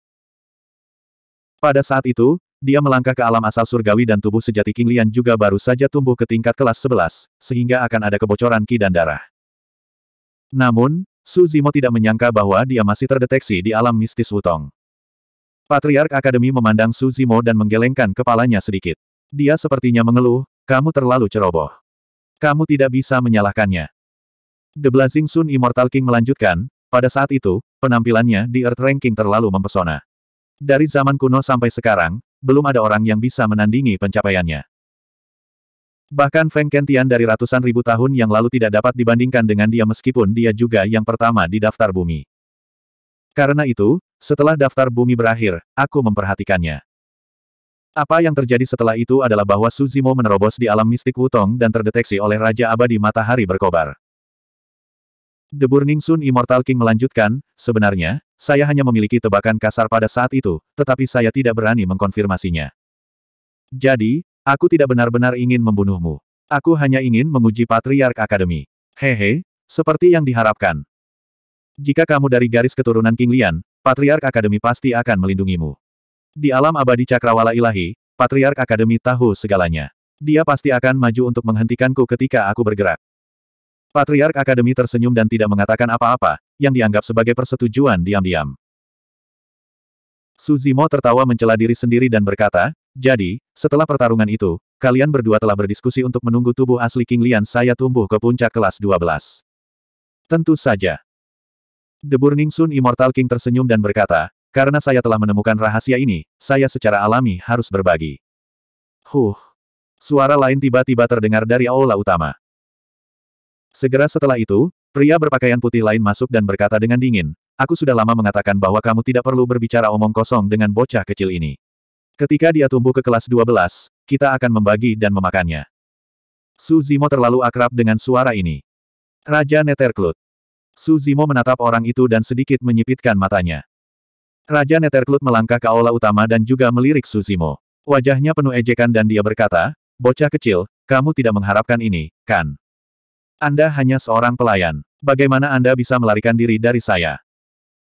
Pada saat itu, dia melangkah ke alam asal surgawi dan tubuh sejati King Lian juga baru saja tumbuh ke tingkat kelas 11, sehingga akan ada kebocoran ki dan darah. Namun, Su Zimo tidak menyangka bahwa dia masih terdeteksi di alam mistis Wutong. Patriark Akademi memandang Su Zimo dan menggelengkan kepalanya sedikit. Dia sepertinya mengeluh, kamu terlalu ceroboh. Kamu tidak bisa menyalahkannya. The Blazing Sun Immortal King melanjutkan, pada saat itu, penampilannya di Earth Ranking terlalu mempesona. Dari zaman kuno sampai sekarang, belum ada orang yang bisa menandingi pencapaiannya. Bahkan Feng Kentian dari ratusan ribu tahun yang lalu tidak dapat dibandingkan dengan dia meskipun dia juga yang pertama di daftar bumi. Karena itu, setelah daftar bumi berakhir, aku memperhatikannya. Apa yang terjadi setelah itu adalah bahwa Suzimo menerobos di alam mistik Wutong dan terdeteksi oleh Raja Abadi Matahari Berkobar. The Burning Sun Immortal King melanjutkan, sebenarnya, saya hanya memiliki tebakan kasar pada saat itu, tetapi saya tidak berani mengkonfirmasinya. Jadi, aku tidak benar-benar ingin membunuhmu. Aku hanya ingin menguji Patriark Academy. Hehe, seperti yang diharapkan. Jika kamu dari garis keturunan King Lian, Patriark Academy pasti akan melindungimu. Di alam abadi cakrawala ilahi, Patriark Academy tahu segalanya. Dia pasti akan maju untuk menghentikanku ketika aku bergerak. Patriark Akademi tersenyum dan tidak mengatakan apa-apa, yang dianggap sebagai persetujuan diam-diam. Suzimo tertawa mencela diri sendiri dan berkata, jadi, setelah pertarungan itu, kalian berdua telah berdiskusi untuk menunggu tubuh asli King Lian saya tumbuh ke puncak kelas 12. Tentu saja. The Burning Sun Immortal King tersenyum dan berkata, karena saya telah menemukan rahasia ini, saya secara alami harus berbagi. Huh. Suara lain tiba-tiba terdengar dari aula utama. Segera setelah itu, pria berpakaian putih lain masuk dan berkata dengan dingin, Aku sudah lama mengatakan bahwa kamu tidak perlu berbicara omong kosong dengan bocah kecil ini. Ketika dia tumbuh ke kelas 12, kita akan membagi dan memakannya. Suzimo terlalu akrab dengan suara ini. Raja Neterklut. Suzimo menatap orang itu dan sedikit menyipitkan matanya. Raja Neterklut melangkah ke aula utama dan juga melirik Suzimo. Wajahnya penuh ejekan dan dia berkata, Bocah kecil, kamu tidak mengharapkan ini, kan? Anda hanya seorang pelayan. Bagaimana Anda bisa melarikan diri dari saya?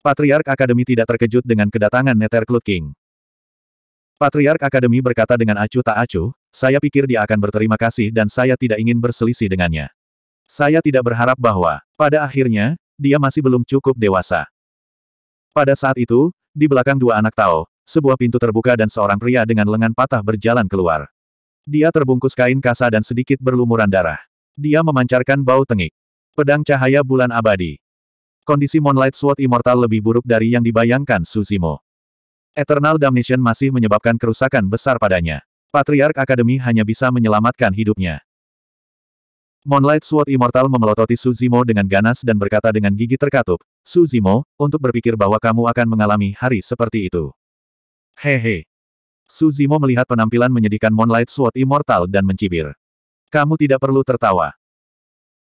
Patriark Akademi tidak terkejut dengan kedatangan Netherclut King. Patriark Akademi berkata dengan acuh tak acuh, saya pikir dia akan berterima kasih dan saya tidak ingin berselisih dengannya. Saya tidak berharap bahwa, pada akhirnya, dia masih belum cukup dewasa. Pada saat itu, di belakang dua anak Tao, sebuah pintu terbuka dan seorang pria dengan lengan patah berjalan keluar. Dia terbungkus kain kasa dan sedikit berlumuran darah. Dia memancarkan bau tengik. Pedang cahaya bulan abadi. Kondisi Moonlight Sword Immortal lebih buruk dari yang dibayangkan Suzimo. Eternal Damnation masih menyebabkan kerusakan besar padanya. Patriark Akademi hanya bisa menyelamatkan hidupnya. Moonlight Sword Immortal memelototi Suzimo dengan ganas dan berkata dengan gigi terkatup, Suzimo, untuk berpikir bahwa kamu akan mengalami hari seperti itu. Hehe. Suzimo melihat penampilan menyedihkan Moonlight Sword Immortal dan mencibir. Kamu tidak perlu tertawa.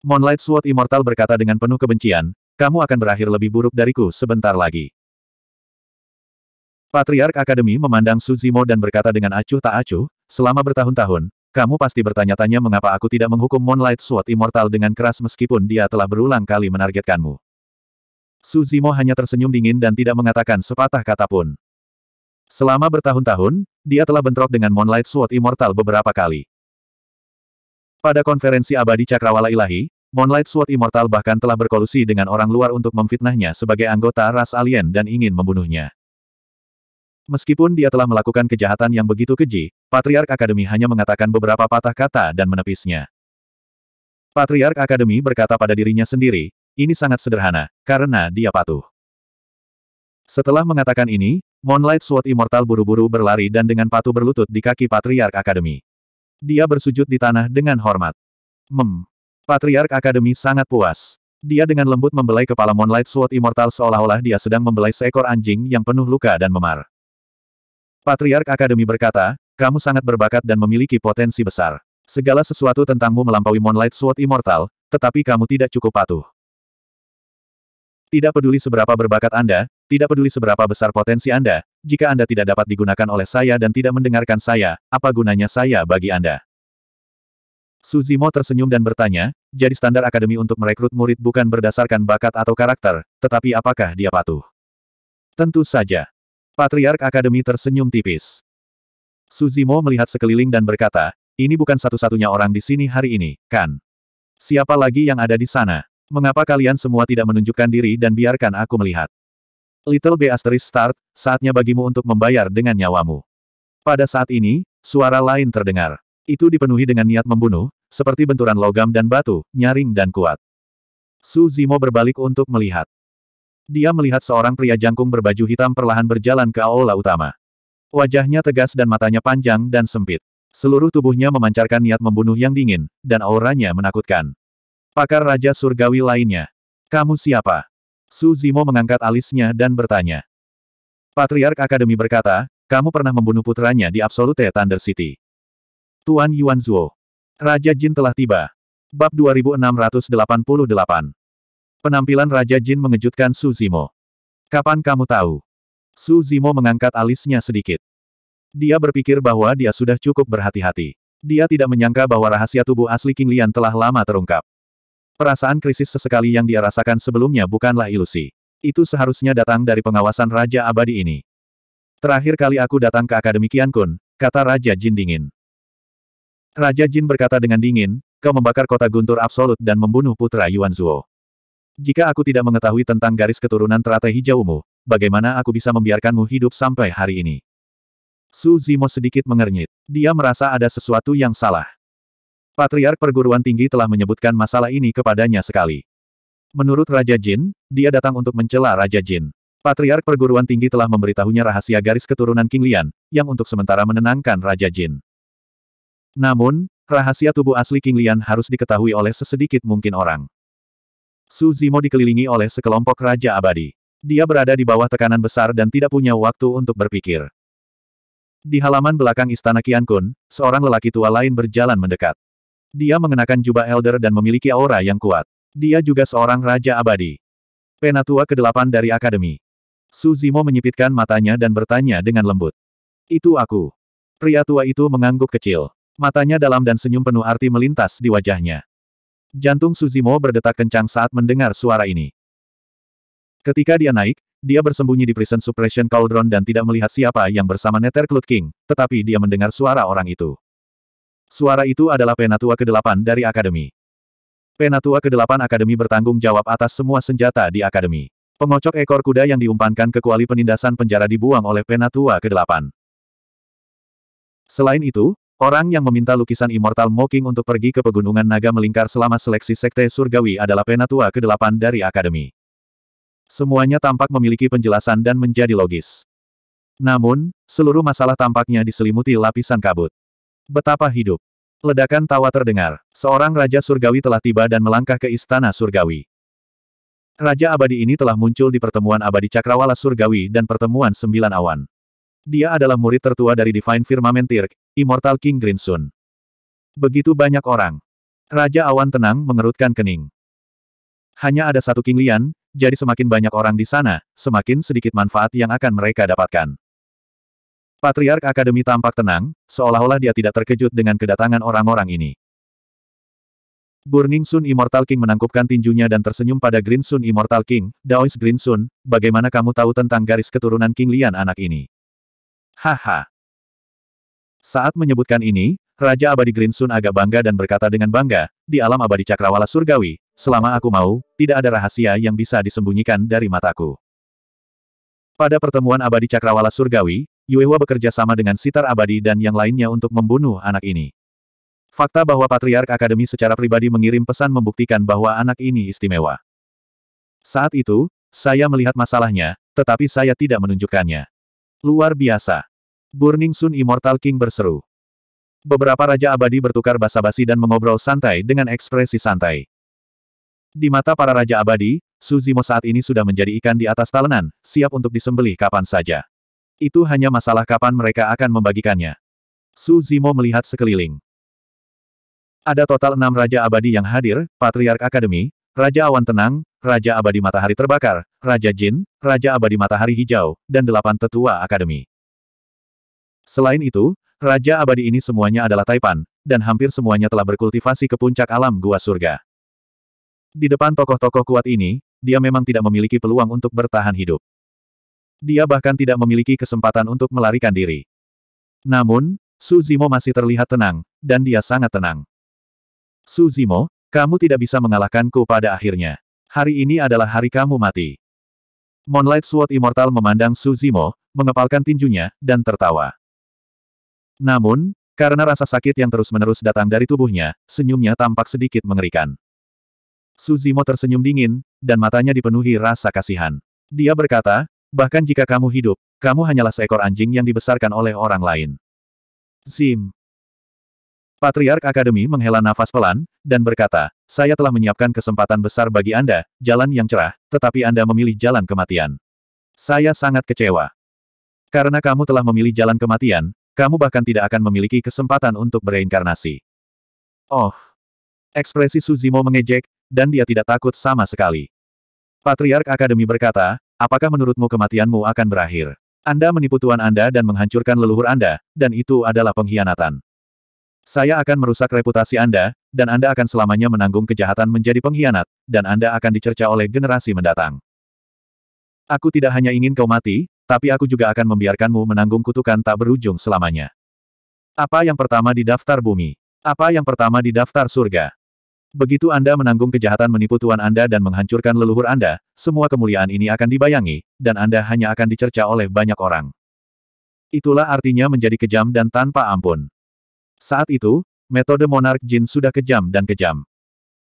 Moonlight Sword Immortal berkata dengan penuh kebencian, kamu akan berakhir lebih buruk dariku sebentar lagi. Patriark Akademi memandang Suzimo dan berkata dengan acuh tak acuh, selama bertahun-tahun, kamu pasti bertanya-tanya mengapa aku tidak menghukum Moonlight Sword Immortal dengan keras meskipun dia telah berulang kali menargetkanmu. Suzimo hanya tersenyum dingin dan tidak mengatakan sepatah kata pun. Selama bertahun-tahun, dia telah bentrok dengan Moonlight Sword Immortal beberapa kali. Pada konferensi abadi Cakrawala Ilahi, Moonlight Sword Immortal bahkan telah berkolusi dengan orang luar untuk memfitnahnya sebagai anggota ras alien dan ingin membunuhnya. Meskipun dia telah melakukan kejahatan yang begitu keji, Patriark Akademi hanya mengatakan beberapa patah kata dan menepisnya. Patriark Akademi berkata pada dirinya sendiri, ini sangat sederhana, karena dia patuh. Setelah mengatakan ini, Moonlight Sword Immortal buru-buru berlari dan dengan patuh berlutut di kaki Patriark Akademi. Dia bersujud di tanah dengan hormat. Mem. Patriark Akademi sangat puas. Dia dengan lembut membelai kepala Moonlight Sword Immortal seolah-olah dia sedang membelai seekor anjing yang penuh luka dan memar. Patriark Akademi berkata, kamu sangat berbakat dan memiliki potensi besar. Segala sesuatu tentangmu melampaui Moonlight Sword Immortal, tetapi kamu tidak cukup patuh. Tidak peduli seberapa berbakat Anda, tidak peduli seberapa besar potensi Anda, jika Anda tidak dapat digunakan oleh saya dan tidak mendengarkan saya, apa gunanya saya bagi Anda? Suzimo tersenyum dan bertanya, jadi standar akademi untuk merekrut murid bukan berdasarkan bakat atau karakter, tetapi apakah dia patuh? Tentu saja. Patriark Akademi tersenyum tipis. Suzimo melihat sekeliling dan berkata, ini bukan satu-satunya orang di sini hari ini, kan? Siapa lagi yang ada di sana? Mengapa kalian semua tidak menunjukkan diri dan biarkan aku melihat? Little B asterisk start, saatnya bagimu untuk membayar dengan nyawamu. Pada saat ini, suara lain terdengar. Itu dipenuhi dengan niat membunuh, seperti benturan logam dan batu, nyaring dan kuat. Su Zimo berbalik untuk melihat. Dia melihat seorang pria jangkung berbaju hitam perlahan berjalan ke aula utama. Wajahnya tegas dan matanya panjang dan sempit. Seluruh tubuhnya memancarkan niat membunuh yang dingin, dan auranya menakutkan. Pakar Raja Surgawi lainnya. Kamu siapa? Su Zimo mengangkat alisnya dan bertanya. Patriark Akademi berkata, kamu pernah membunuh putranya di Absolute Thunder City. Tuan Yuan Zuo. Raja Jin telah tiba. Bab 2688. Penampilan Raja Jin mengejutkan Su Zimo. Kapan kamu tahu? Su Zimo mengangkat alisnya sedikit. Dia berpikir bahwa dia sudah cukup berhati-hati. Dia tidak menyangka bahwa rahasia tubuh asli King Lian telah lama terungkap. Perasaan krisis sesekali yang dia rasakan sebelumnya bukanlah ilusi. Itu seharusnya datang dari pengawasan Raja Abadi ini. Terakhir kali aku datang ke Akademi Kian Kun, kata Raja Jin dingin. Raja Jin berkata dengan dingin, kau membakar kota guntur absolut dan membunuh putra Yuan Zhuo. Jika aku tidak mengetahui tentang garis keturunan teratai hijaumu, bagaimana aku bisa membiarkanmu hidup sampai hari ini? Su Zimo sedikit mengernyit. Dia merasa ada sesuatu yang salah. Patriark perguruan tinggi telah menyebutkan masalah ini kepadanya sekali. Menurut Raja Jin, dia datang untuk mencela Raja Jin. Patriark perguruan tinggi telah memberitahunya rahasia garis keturunan King Lian, yang untuk sementara menenangkan Raja Jin. Namun, rahasia tubuh asli King Lian harus diketahui oleh sesedikit mungkin orang. Su Zimo dikelilingi oleh sekelompok Raja Abadi. Dia berada di bawah tekanan besar dan tidak punya waktu untuk berpikir. Di halaman belakang Istana Qiankun, seorang lelaki tua lain berjalan mendekat. Dia mengenakan jubah elder dan memiliki aura yang kuat. Dia juga seorang raja abadi. Penatua ke-8 dari akademi. Suzimo menyipitkan matanya dan bertanya dengan lembut. Itu aku. Pria tua itu mengangguk kecil. Matanya dalam dan senyum penuh arti melintas di wajahnya. Jantung Suzimo berdetak kencang saat mendengar suara ini. Ketika dia naik, dia bersembunyi di prison suppression cauldron dan tidak melihat siapa yang bersama Nether Cloud King, tetapi dia mendengar suara orang itu. Suara itu adalah penatua ke-8 dari Akademi. Penatua ke-8 Akademi bertanggung jawab atas semua senjata di Akademi. Pengocok ekor kuda yang diumpankan ke kuali penindasan penjara dibuang oleh penatua ke-8. Selain itu, orang yang meminta lukisan Immortal Mocking untuk pergi ke Pegunungan Naga melingkar selama seleksi Sekte Surgawi adalah penatua ke-8 dari Akademi. Semuanya tampak memiliki penjelasan dan menjadi logis. Namun, seluruh masalah tampaknya diselimuti lapisan kabut. Betapa hidup. Ledakan tawa terdengar. Seorang Raja Surgawi telah tiba dan melangkah ke Istana Surgawi. Raja abadi ini telah muncul di pertemuan abadi Cakrawala Surgawi dan pertemuan Sembilan Awan. Dia adalah murid tertua dari Divine Firmament Tirk, Immortal King Grinsun. Begitu banyak orang. Raja Awan tenang mengerutkan kening. Hanya ada satu King Lian, jadi semakin banyak orang di sana, semakin sedikit manfaat yang akan mereka dapatkan. Patriark Akademi tampak tenang, seolah-olah dia tidak terkejut dengan kedatangan orang-orang ini. Burning Sun Immortal King menangkupkan tinjunya dan tersenyum pada Green Sun Immortal King, Daois Green Sun, bagaimana kamu tahu tentang garis keturunan King Lian anak ini? Haha. Saat menyebutkan ini, Raja Abadi Green Sun agak bangga dan berkata dengan bangga, di alam abadi cakrawala surgawi, selama aku mau, tidak ada rahasia yang bisa disembunyikan dari mataku. Pada pertemuan abadi cakrawala surgawi, Yuewa bekerja sama dengan Sitar Abadi dan yang lainnya untuk membunuh anak ini. Fakta bahwa Patriark Akademi secara pribadi mengirim pesan membuktikan bahwa anak ini istimewa. Saat itu, saya melihat masalahnya, tetapi saya tidak menunjukkannya. Luar biasa. Burning Sun Immortal King berseru. Beberapa Raja Abadi bertukar basa-basi dan mengobrol santai dengan ekspresi santai. Di mata para Raja Abadi, Suzimo saat ini sudah menjadi ikan di atas talenan, siap untuk disembelih kapan saja. Itu hanya masalah kapan mereka akan membagikannya. Su Zimo melihat sekeliling. Ada total enam Raja Abadi yang hadir, Patriark Akademi, Raja Awan Tenang, Raja Abadi Matahari Terbakar, Raja Jin, Raja Abadi Matahari Hijau, dan delapan Tetua Akademi. Selain itu, Raja Abadi ini semuanya adalah Taipan, dan hampir semuanya telah berkultivasi ke puncak alam Gua Surga. Di depan tokoh-tokoh kuat ini, dia memang tidak memiliki peluang untuk bertahan hidup. Dia bahkan tidak memiliki kesempatan untuk melarikan diri. Namun, Suzimo masih terlihat tenang, dan dia sangat tenang. Suzimo, kamu tidak bisa mengalahkanku pada akhirnya. Hari ini adalah hari kamu mati. Moonlight Sword Immortal memandang Suzimo, mengepalkan tinjunya, dan tertawa. Namun, karena rasa sakit yang terus-menerus datang dari tubuhnya, senyumnya tampak sedikit mengerikan. Suzimo tersenyum dingin, dan matanya dipenuhi rasa kasihan. Dia berkata, Bahkan jika kamu hidup, kamu hanyalah seekor anjing yang dibesarkan oleh orang lain. Sim, Patriark Akademi menghela nafas pelan, dan berkata, saya telah menyiapkan kesempatan besar bagi Anda, jalan yang cerah, tetapi Anda memilih jalan kematian. Saya sangat kecewa. Karena kamu telah memilih jalan kematian, kamu bahkan tidak akan memiliki kesempatan untuk bereinkarnasi. Oh. Ekspresi Suzimo mengejek, dan dia tidak takut sama sekali. Patriark Akademi berkata, Apakah menurutmu kematianmu akan berakhir? Anda menipu tuan Anda dan menghancurkan leluhur Anda, dan itu adalah pengkhianatan. Saya akan merusak reputasi Anda, dan Anda akan selamanya menanggung kejahatan menjadi pengkhianat, dan Anda akan dicerca oleh generasi mendatang. Aku tidak hanya ingin kau mati, tapi aku juga akan membiarkanmu menanggung kutukan tak berujung selamanya. Apa yang pertama di daftar bumi? Apa yang pertama di daftar surga? Begitu Anda menanggung kejahatan menipu tuan Anda dan menghancurkan leluhur Anda, semua kemuliaan ini akan dibayangi, dan Anda hanya akan dicerca oleh banyak orang. Itulah artinya menjadi kejam dan tanpa ampun. Saat itu, metode monark Jin sudah kejam dan kejam.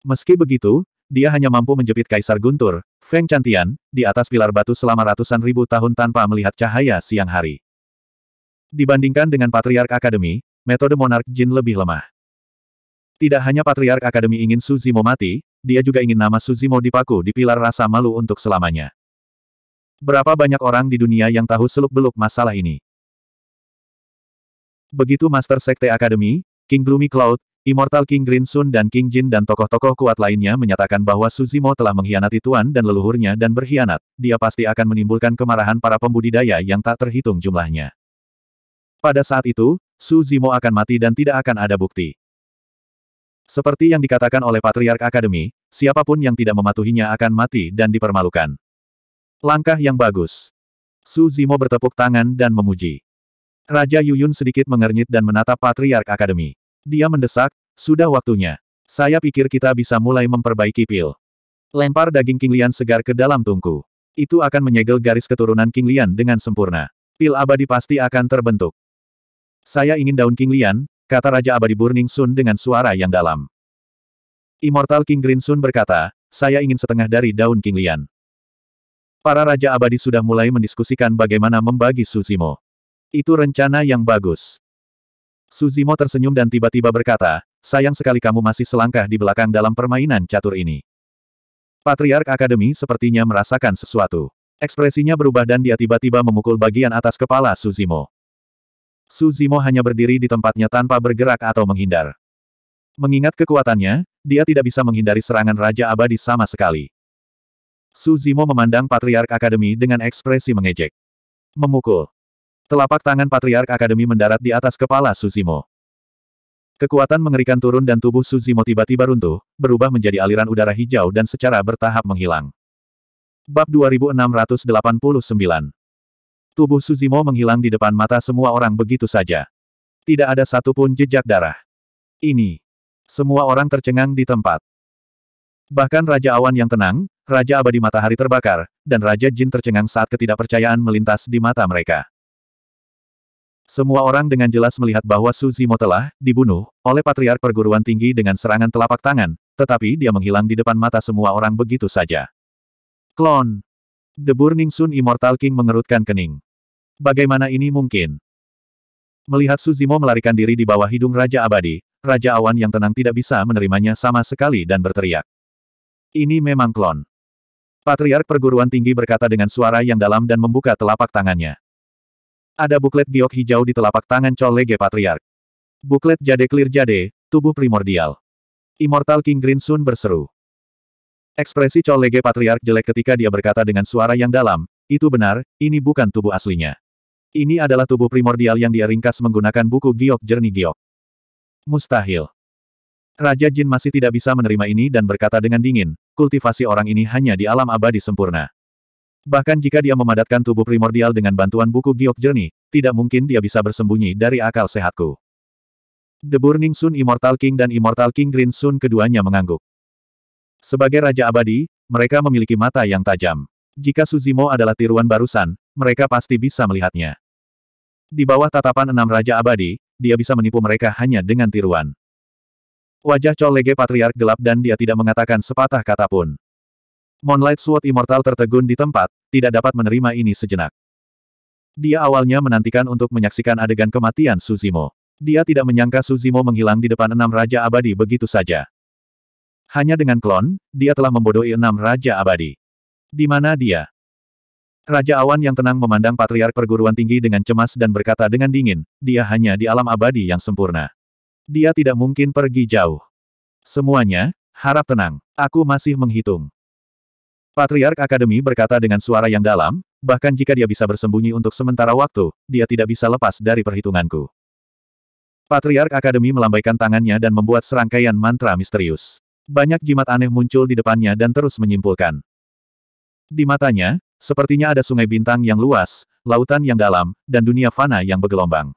Meski begitu, dia hanya mampu menjepit Kaisar Guntur, Feng Cantian di atas pilar batu selama ratusan ribu tahun tanpa melihat cahaya siang hari. Dibandingkan dengan Patriark Akademi, metode monark Jin lebih lemah. Tidak hanya Patriark Akademi ingin Suzimo mati, dia juga ingin nama Suzimo dipaku di pilar rasa malu untuk selamanya. Berapa banyak orang di dunia yang tahu seluk-beluk masalah ini? Begitu Master Sekte Akademi, King Gloomy Cloud, Immortal King Green Sun dan King Jin dan tokoh-tokoh kuat lainnya menyatakan bahwa Suzimo telah mengkhianati tuan dan leluhurnya dan berkhianat, dia pasti akan menimbulkan kemarahan para pembudidaya yang tak terhitung jumlahnya. Pada saat itu, Suzimo akan mati dan tidak akan ada bukti. Seperti yang dikatakan oleh Patriark Akademi, siapapun yang tidak mematuhinya akan mati dan dipermalukan. Langkah yang bagus. Su Zimo bertepuk tangan dan memuji. Raja Yuyun sedikit mengernyit dan menatap Patriark Akademi. Dia mendesak, sudah waktunya. Saya pikir kita bisa mulai memperbaiki pil. Lempar daging Kinglian segar ke dalam tungku. Itu akan menyegel garis keturunan Kinglian dengan sempurna. Pil abadi pasti akan terbentuk. Saya ingin daun Kinglian, kata Raja Abadi Burning Sun dengan suara yang dalam. Immortal King Green Sun berkata, saya ingin setengah dari daun King Lian. Para Raja Abadi sudah mulai mendiskusikan bagaimana membagi Suzimo. Itu rencana yang bagus. Suzimo tersenyum dan tiba-tiba berkata, sayang sekali kamu masih selangkah di belakang dalam permainan catur ini. Patriark Akademi sepertinya merasakan sesuatu. Ekspresinya berubah dan dia tiba-tiba memukul bagian atas kepala Suzimo. Suzimo hanya berdiri di tempatnya tanpa bergerak atau menghindar. Mengingat kekuatannya, dia tidak bisa menghindari serangan Raja Abadi sama sekali. Suzimo memandang Patriark Akademi dengan ekspresi mengejek. Memukul. Telapak tangan Patriark Akademi mendarat di atas kepala Suzimo. Kekuatan mengerikan turun dan tubuh Suzimo tiba-tiba runtuh, berubah menjadi aliran udara hijau dan secara bertahap menghilang. Bab 2689 Tubuh Suzimo menghilang di depan mata semua orang begitu saja. Tidak ada satupun jejak darah. Ini. Semua orang tercengang di tempat. Bahkan Raja Awan yang tenang, Raja Abadi Matahari terbakar, dan Raja Jin tercengang saat ketidakpercayaan melintas di mata mereka. Semua orang dengan jelas melihat bahwa Suzimo telah dibunuh oleh Patriark Perguruan Tinggi dengan serangan telapak tangan, tetapi dia menghilang di depan mata semua orang begitu saja. Klon, The Burning Sun Immortal King mengerutkan kening. Bagaimana ini mungkin? Melihat Suzimo melarikan diri di bawah hidung Raja Abadi, Raja Awan yang tenang tidak bisa menerimanya sama sekali dan berteriak. Ini memang klon. Patriark perguruan tinggi berkata dengan suara yang dalam dan membuka telapak tangannya. Ada buklet giok hijau di telapak tangan Chol Lege Patriark. Buklet Jade Clear Jade, tubuh primordial. Immortal King Green Sun berseru. Ekspresi Colege Patriark jelek ketika dia berkata dengan suara yang dalam, itu benar, ini bukan tubuh aslinya. Ini adalah tubuh primordial yang dia ringkas menggunakan buku Giok Jernih Giok. Mustahil. Raja Jin masih tidak bisa menerima ini dan berkata dengan dingin, kultivasi orang ini hanya di alam abadi sempurna. Bahkan jika dia memadatkan tubuh primordial dengan bantuan buku giok jernih, tidak mungkin dia bisa bersembunyi dari akal sehatku. The Burning Sun Immortal King dan Immortal King Green Sun keduanya mengangguk. Sebagai Raja Abadi, mereka memiliki mata yang tajam. Jika Suzimo adalah tiruan barusan, mereka pasti bisa melihatnya. Di bawah tatapan enam Raja Abadi, dia bisa menipu mereka hanya dengan tiruan. Wajah College Patriark gelap dan dia tidak mengatakan sepatah kata pun. Moonlight Sword Immortal tertegun di tempat, tidak dapat menerima ini sejenak. Dia awalnya menantikan untuk menyaksikan adegan kematian Suzimo. Dia tidak menyangka Suzimo menghilang di depan enam Raja Abadi begitu saja. Hanya dengan klon, dia telah membodohi enam Raja Abadi. Di mana dia? Raja Awan yang tenang memandang Patriark Perguruan Tinggi dengan cemas dan berkata dengan dingin, dia hanya di alam abadi yang sempurna. Dia tidak mungkin pergi jauh. Semuanya, harap tenang, aku masih menghitung. Patriark Akademi berkata dengan suara yang dalam, bahkan jika dia bisa bersembunyi untuk sementara waktu, dia tidak bisa lepas dari perhitunganku. Patriark Akademi melambaikan tangannya dan membuat serangkaian mantra misterius. Banyak jimat aneh muncul di depannya dan terus menyimpulkan. Di matanya, sepertinya ada sungai bintang yang luas, lautan yang dalam, dan dunia fana yang bergelombang.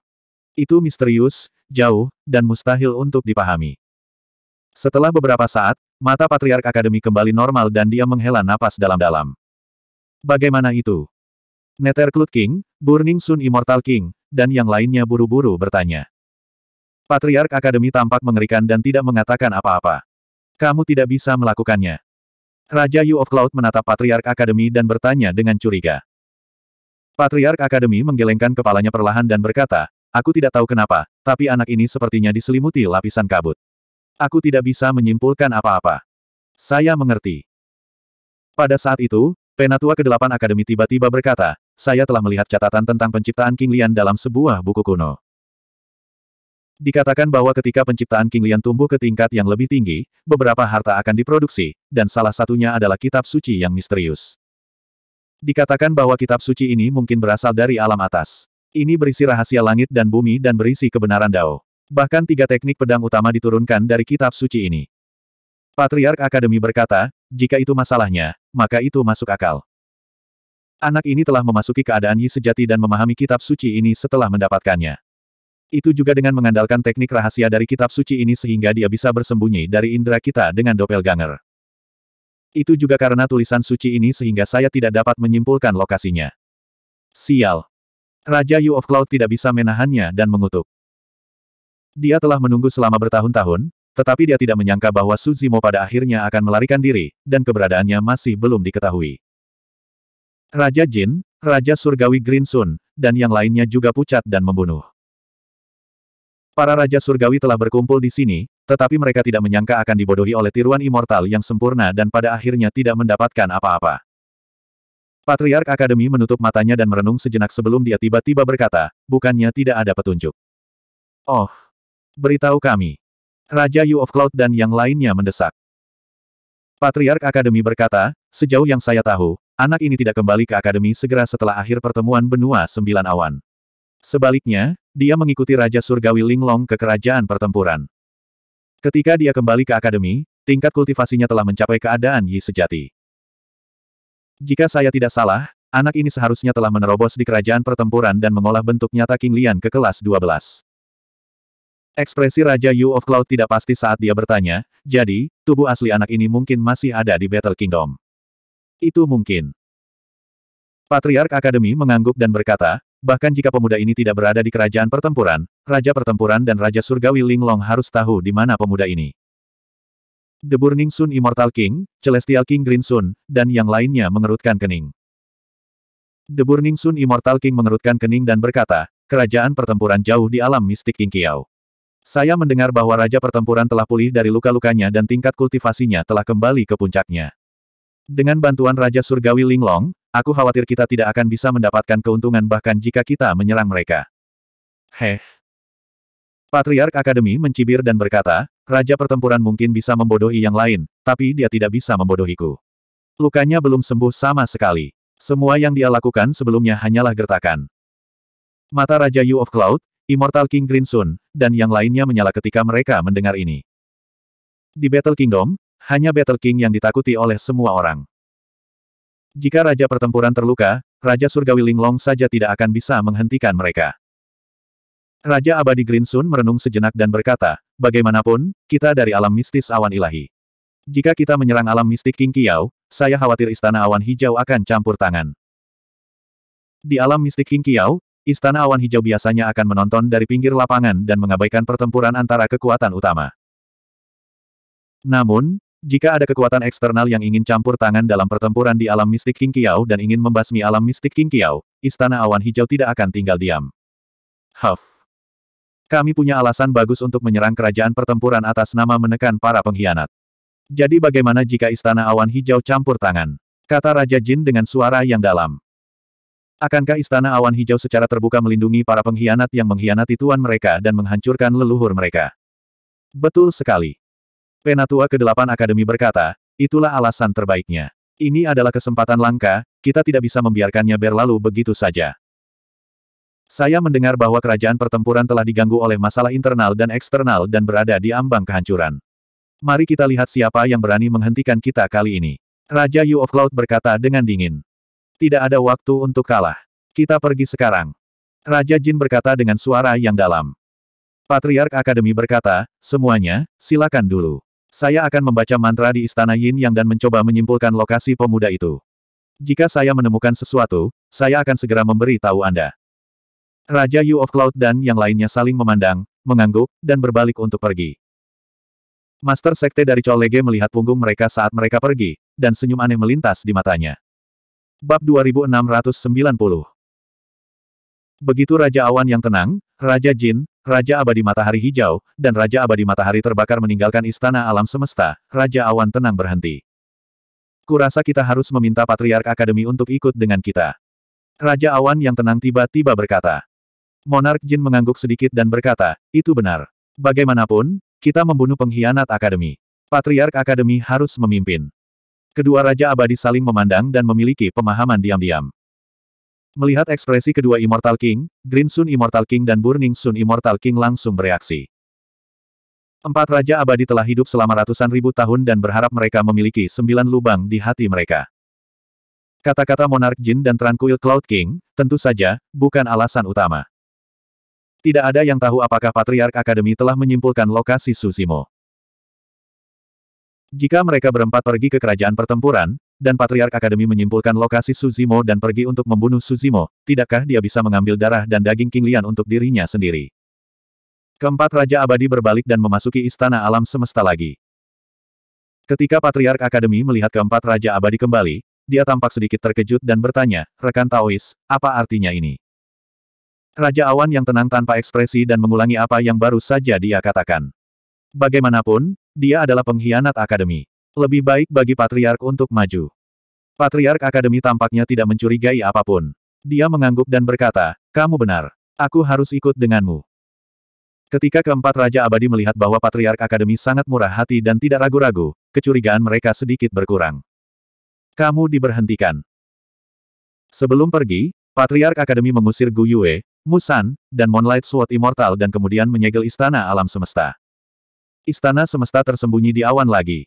Itu misterius, jauh, dan mustahil untuk dipahami. Setelah beberapa saat, mata Patriark Akademi kembali normal dan dia menghela napas dalam-dalam. Bagaimana itu? Netherclut King, Burning Sun Immortal King, dan yang lainnya buru-buru bertanya. Patriark Akademi tampak mengerikan dan tidak mengatakan apa-apa. Kamu tidak bisa melakukannya. Raja Yu of Cloud menatap Patriark Akademi dan bertanya dengan curiga. Patriark Akademi menggelengkan kepalanya perlahan dan berkata, Aku tidak tahu kenapa, tapi anak ini sepertinya diselimuti lapisan kabut. Aku tidak bisa menyimpulkan apa-apa. Saya mengerti. Pada saat itu, Penatua ke-8 Akademi tiba-tiba berkata, saya telah melihat catatan tentang penciptaan King Lian dalam sebuah buku kuno. Dikatakan bahwa ketika penciptaan King Lian tumbuh ke tingkat yang lebih tinggi, beberapa harta akan diproduksi, dan salah satunya adalah kitab suci yang misterius. Dikatakan bahwa kitab suci ini mungkin berasal dari alam atas. Ini berisi rahasia langit dan bumi dan berisi kebenaran Dao. Bahkan tiga teknik pedang utama diturunkan dari kitab suci ini. Patriark Akademi berkata, jika itu masalahnya, maka itu masuk akal. Anak ini telah memasuki keadaan Yi sejati dan memahami kitab suci ini setelah mendapatkannya. Itu juga dengan mengandalkan teknik rahasia dari kitab suci ini sehingga dia bisa bersembunyi dari indera kita dengan doppelganger. Itu juga karena tulisan suci ini sehingga saya tidak dapat menyimpulkan lokasinya. Sial. Raja Yu of Cloud tidak bisa menahannya dan mengutuk. Dia telah menunggu selama bertahun-tahun, tetapi dia tidak menyangka bahwa Suzimo pada akhirnya akan melarikan diri, dan keberadaannya masih belum diketahui. Raja Jin, Raja Surgawi Green Sun, dan yang lainnya juga pucat dan membunuh. Para Raja Surgawi telah berkumpul di sini, tetapi mereka tidak menyangka akan dibodohi oleh tiruan immortal yang sempurna dan pada akhirnya tidak mendapatkan apa-apa. Patriark Akademi menutup matanya dan merenung sejenak sebelum dia tiba-tiba berkata, bukannya tidak ada petunjuk. Oh, beritahu kami. Raja Yu of Cloud dan yang lainnya mendesak. Patriark Akademi berkata, sejauh yang saya tahu, anak ini tidak kembali ke Akademi segera setelah akhir pertemuan benua sembilan awan. Sebaliknya, dia mengikuti Raja Surgawi Linglong ke kerajaan pertempuran. Ketika dia kembali ke akademi, tingkat kultivasinya telah mencapai keadaan Yi sejati. Jika saya tidak salah, anak ini seharusnya telah menerobos di kerajaan pertempuran dan mengolah bentuk nyata King Lian ke kelas 12. Ekspresi Raja Yu of Cloud tidak pasti saat dia bertanya, jadi, tubuh asli anak ini mungkin masih ada di Battle Kingdom. Itu mungkin. Patriark Akademi mengangguk dan berkata, Bahkan jika pemuda ini tidak berada di kerajaan pertempuran, Raja Pertempuran dan Raja Surgawi Linglong harus tahu di mana pemuda ini. The Burning Sun Immortal King, Celestial King Green Sun, dan yang lainnya mengerutkan kening. The Burning Sun Immortal King mengerutkan kening dan berkata, kerajaan pertempuran jauh di alam mistik Qingqiao. Saya mendengar bahwa Raja Pertempuran telah pulih dari luka-lukanya dan tingkat kultivasinya telah kembali ke puncaknya. Dengan bantuan Raja Surgawi Linglong, Aku khawatir kita tidak akan bisa mendapatkan keuntungan bahkan jika kita menyerang mereka. Heh. Patriark Akademi mencibir dan berkata, Raja pertempuran mungkin bisa membodohi yang lain, tapi dia tidak bisa membodohiku. Lukanya belum sembuh sama sekali. Semua yang dia lakukan sebelumnya hanyalah gertakan. Mata Raja Yu of Cloud, Immortal King Grinsun, dan yang lainnya menyala ketika mereka mendengar ini. Di Battle Kingdom, hanya Battle King yang ditakuti oleh semua orang. Jika Raja Pertempuran terluka, Raja Surgawi Linglong saja tidak akan bisa menghentikan mereka. Raja Abadi Grinsun merenung sejenak dan berkata, bagaimanapun, kita dari alam mistis awan ilahi. Jika kita menyerang alam mistik King Kiao, saya khawatir Istana Awan Hijau akan campur tangan. Di alam mistik King Kiao, Istana Awan Hijau biasanya akan menonton dari pinggir lapangan dan mengabaikan pertempuran antara kekuatan utama. Namun, jika ada kekuatan eksternal yang ingin campur tangan dalam pertempuran di alam mistik King Kiao dan ingin membasmi alam mistik King Kiao, Istana Awan Hijau tidak akan tinggal diam. Huff. Kami punya alasan bagus untuk menyerang kerajaan pertempuran atas nama menekan para pengkhianat. Jadi bagaimana jika Istana Awan Hijau campur tangan? Kata Raja Jin dengan suara yang dalam. Akankah Istana Awan Hijau secara terbuka melindungi para pengkhianat yang mengkhianati tuan mereka dan menghancurkan leluhur mereka? Betul sekali. Penatua ke-8 Akademi berkata, itulah alasan terbaiknya. Ini adalah kesempatan langka, kita tidak bisa membiarkannya berlalu begitu saja. Saya mendengar bahwa kerajaan pertempuran telah diganggu oleh masalah internal dan eksternal dan berada di ambang kehancuran. Mari kita lihat siapa yang berani menghentikan kita kali ini. Raja Yu of Cloud berkata dengan dingin. Tidak ada waktu untuk kalah. Kita pergi sekarang. Raja Jin berkata dengan suara yang dalam. Patriark Akademi berkata, semuanya, silakan dulu. Saya akan membaca mantra di Istana Yin Yang dan mencoba menyimpulkan lokasi pemuda itu. Jika saya menemukan sesuatu, saya akan segera memberi tahu Anda. Raja Yu of Cloud dan yang lainnya saling memandang, mengangguk, dan berbalik untuk pergi. Master Sekte dari Cholege melihat punggung mereka saat mereka pergi, dan senyum aneh melintas di matanya. Bab 2690 Begitu Raja Awan yang tenang, Raja Jin, Raja Abadi Matahari Hijau, dan Raja Abadi Matahari Terbakar meninggalkan Istana Alam Semesta, Raja Awan tenang berhenti. Kurasa kita harus meminta Patriark Akademi untuk ikut dengan kita. Raja Awan yang tenang tiba-tiba berkata. Monark Jin mengangguk sedikit dan berkata, itu benar. Bagaimanapun, kita membunuh pengkhianat Akademi. Patriark Akademi harus memimpin. Kedua Raja Abadi saling memandang dan memiliki pemahaman diam-diam. Melihat ekspresi kedua Immortal King, Green Sun Immortal King dan Burning Sun Immortal King langsung bereaksi. Empat Raja Abadi telah hidup selama ratusan ribu tahun dan berharap mereka memiliki sembilan lubang di hati mereka. Kata-kata Monarch Jin dan Tranquil Cloud King, tentu saja, bukan alasan utama. Tidak ada yang tahu apakah Patriark Akademi telah menyimpulkan lokasi Susimo. Jika mereka berempat pergi ke kerajaan pertempuran, dan Patriark Akademi menyimpulkan lokasi Suzimo dan pergi untuk membunuh Suzimo, tidakkah dia bisa mengambil darah dan daging King Lian untuk dirinya sendiri? Keempat Raja Abadi berbalik dan memasuki Istana Alam Semesta lagi. Ketika Patriark Akademi melihat keempat Raja Abadi kembali, dia tampak sedikit terkejut dan bertanya, rekan Taois, apa artinya ini? Raja Awan yang tenang tanpa ekspresi dan mengulangi apa yang baru saja dia katakan. Bagaimanapun, dia adalah pengkhianat akademi. Lebih baik bagi Patriark untuk maju. Patriark Akademi tampaknya tidak mencurigai apapun. Dia mengangguk dan berkata, kamu benar. Aku harus ikut denganmu. Ketika keempat Raja Abadi melihat bahwa Patriark Akademi sangat murah hati dan tidak ragu-ragu, kecurigaan mereka sedikit berkurang. Kamu diberhentikan. Sebelum pergi, Patriark Akademi mengusir Gu Yue, Musan, dan Moonlight Sword Immortal dan kemudian menyegel Istana Alam Semesta. Istana Semesta tersembunyi di awan lagi.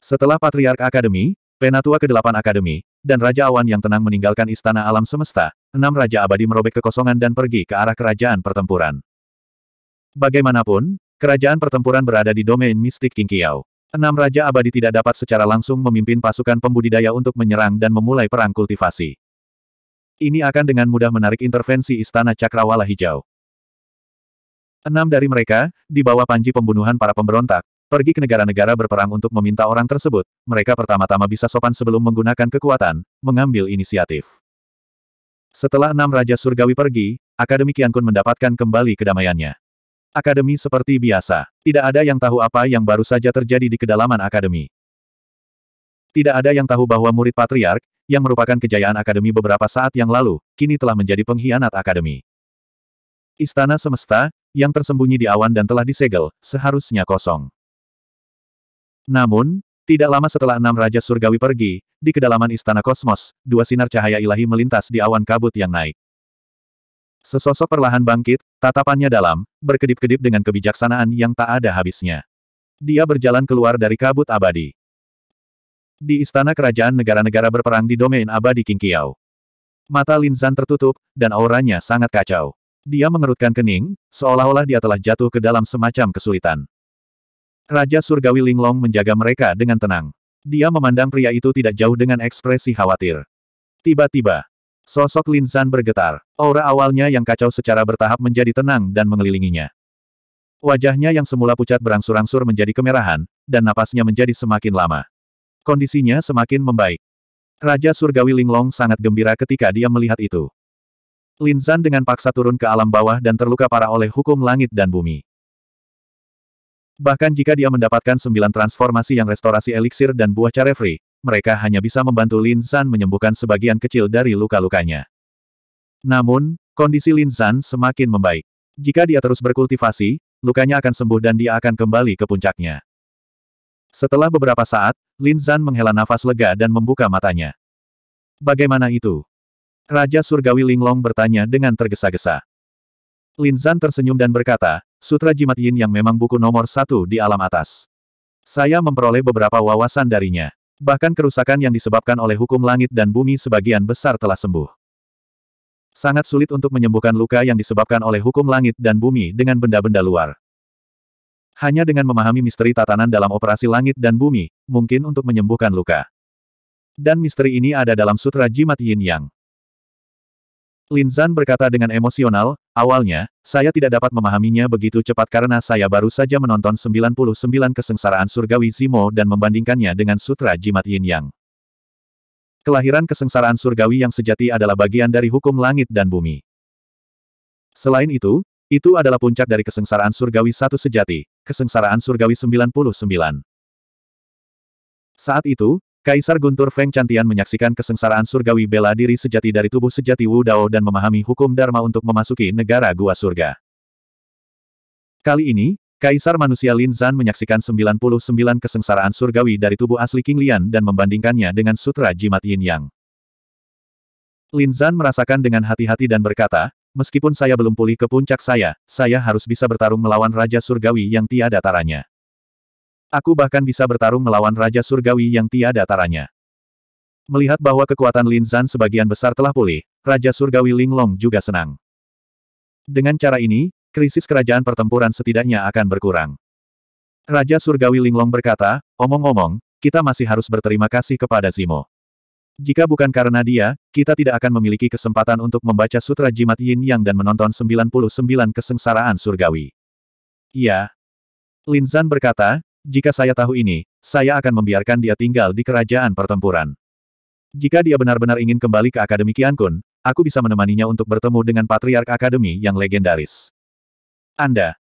Setelah Patriark Akademi, Penatua ke-8 Akademi, dan Raja Awan yang tenang meninggalkan Istana Alam Semesta, enam Raja Abadi merobek kekosongan dan pergi ke arah Kerajaan Pertempuran. Bagaimanapun, Kerajaan Pertempuran berada di domain mistik Kingkiao. Enam Raja Abadi tidak dapat secara langsung memimpin pasukan pembudidaya untuk menyerang dan memulai perang kultivasi. Ini akan dengan mudah menarik intervensi Istana Cakrawala Hijau. Enam dari mereka, di bawah panji pembunuhan para pemberontak, pergi ke negara-negara berperang untuk meminta orang tersebut, mereka pertama-tama bisa sopan sebelum menggunakan kekuatan, mengambil inisiatif. Setelah enam Raja Surgawi pergi, Akademi Kiankun mendapatkan kembali kedamaiannya. Akademi seperti biasa, tidak ada yang tahu apa yang baru saja terjadi di kedalaman Akademi. Tidak ada yang tahu bahwa murid Patriark, yang merupakan kejayaan Akademi beberapa saat yang lalu, kini telah menjadi pengkhianat Akademi. Istana semesta, yang tersembunyi di awan dan telah disegel, seharusnya kosong. Namun, tidak lama setelah enam Raja Surgawi pergi, di kedalaman Istana Kosmos, dua sinar cahaya ilahi melintas di awan kabut yang naik. Sesosok perlahan bangkit, tatapannya dalam, berkedip-kedip dengan kebijaksanaan yang tak ada habisnya. Dia berjalan keluar dari kabut abadi. Di istana kerajaan negara-negara berperang di domain abadi King Kiao. Mata Linzan tertutup, dan auranya sangat kacau. Dia mengerutkan kening, seolah-olah dia telah jatuh ke dalam semacam kesulitan. Raja Surgawi Linglong menjaga mereka dengan tenang. Dia memandang pria itu tidak jauh dengan ekspresi khawatir. Tiba-tiba, sosok Lin San bergetar. Aura awalnya yang kacau secara bertahap menjadi tenang dan mengelilinginya. Wajahnya yang semula pucat berangsur-angsur menjadi kemerahan, dan napasnya menjadi semakin lama. Kondisinya semakin membaik. Raja Surgawi Linglong sangat gembira ketika dia melihat itu. Lin San dengan paksa turun ke alam bawah dan terluka parah oleh hukum langit dan bumi. Bahkan jika dia mendapatkan sembilan transformasi yang restorasi eliksir dan buah carefree, mereka hanya bisa membantu Lin San menyembuhkan sebagian kecil dari luka-lukanya. Namun, kondisi Lin San semakin membaik. Jika dia terus berkultivasi, lukanya akan sembuh dan dia akan kembali ke puncaknya. Setelah beberapa saat, Lin Zan menghela nafas lega dan membuka matanya. Bagaimana itu? Raja Surgawi Linglong bertanya dengan tergesa-gesa. Lin Zhan tersenyum dan berkata, Sutra Jimat Yin yang memang buku nomor satu di alam atas. Saya memperoleh beberapa wawasan darinya. Bahkan kerusakan yang disebabkan oleh hukum langit dan bumi sebagian besar telah sembuh. Sangat sulit untuk menyembuhkan luka yang disebabkan oleh hukum langit dan bumi dengan benda-benda luar. Hanya dengan memahami misteri tatanan dalam operasi langit dan bumi, mungkin untuk menyembuhkan luka. Dan misteri ini ada dalam Sutra Jimat Yin Yang. Lin Zan berkata dengan emosional, awalnya, saya tidak dapat memahaminya begitu cepat karena saya baru saja menonton 99 kesengsaraan surgawi Zimo dan membandingkannya dengan sutra jimat yin yang. Kelahiran kesengsaraan surgawi yang sejati adalah bagian dari hukum langit dan bumi. Selain itu, itu adalah puncak dari kesengsaraan surgawi satu sejati, kesengsaraan surgawi 99. Saat itu, Kaisar Guntur Feng Cantian menyaksikan kesengsaraan surgawi bela diri sejati dari tubuh sejati Wu Dao dan memahami hukum Dharma untuk memasuki negara gua surga. Kali ini, Kaisar manusia Lin Zan menyaksikan 99 kesengsaraan surgawi dari tubuh asli King Lian dan membandingkannya dengan sutra jimat Yin Yang. Lin Zan merasakan dengan hati-hati dan berkata, meskipun saya belum pulih ke puncak saya, saya harus bisa bertarung melawan Raja Surgawi yang tiada taranya. Aku bahkan bisa bertarung melawan Raja Surgawi yang tiada taranya. Melihat bahwa kekuatan Lin Zan sebagian besar telah pulih, Raja Surgawi Linglong juga senang. Dengan cara ini, krisis kerajaan pertempuran setidaknya akan berkurang. Raja Surgawi Linglong berkata, omong-omong, kita masih harus berterima kasih kepada Zimo. Jika bukan karena dia, kita tidak akan memiliki kesempatan untuk membaca Sutra Jimat Yin Yang dan menonton 99 kesengsaraan surgawi. Iya. Lin Zan berkata, jika saya tahu ini, saya akan membiarkan dia tinggal di kerajaan pertempuran. Jika dia benar-benar ingin kembali ke Akademi Kiankun, aku bisa menemaninya untuk bertemu dengan Patriark Akademi yang legendaris. Anda.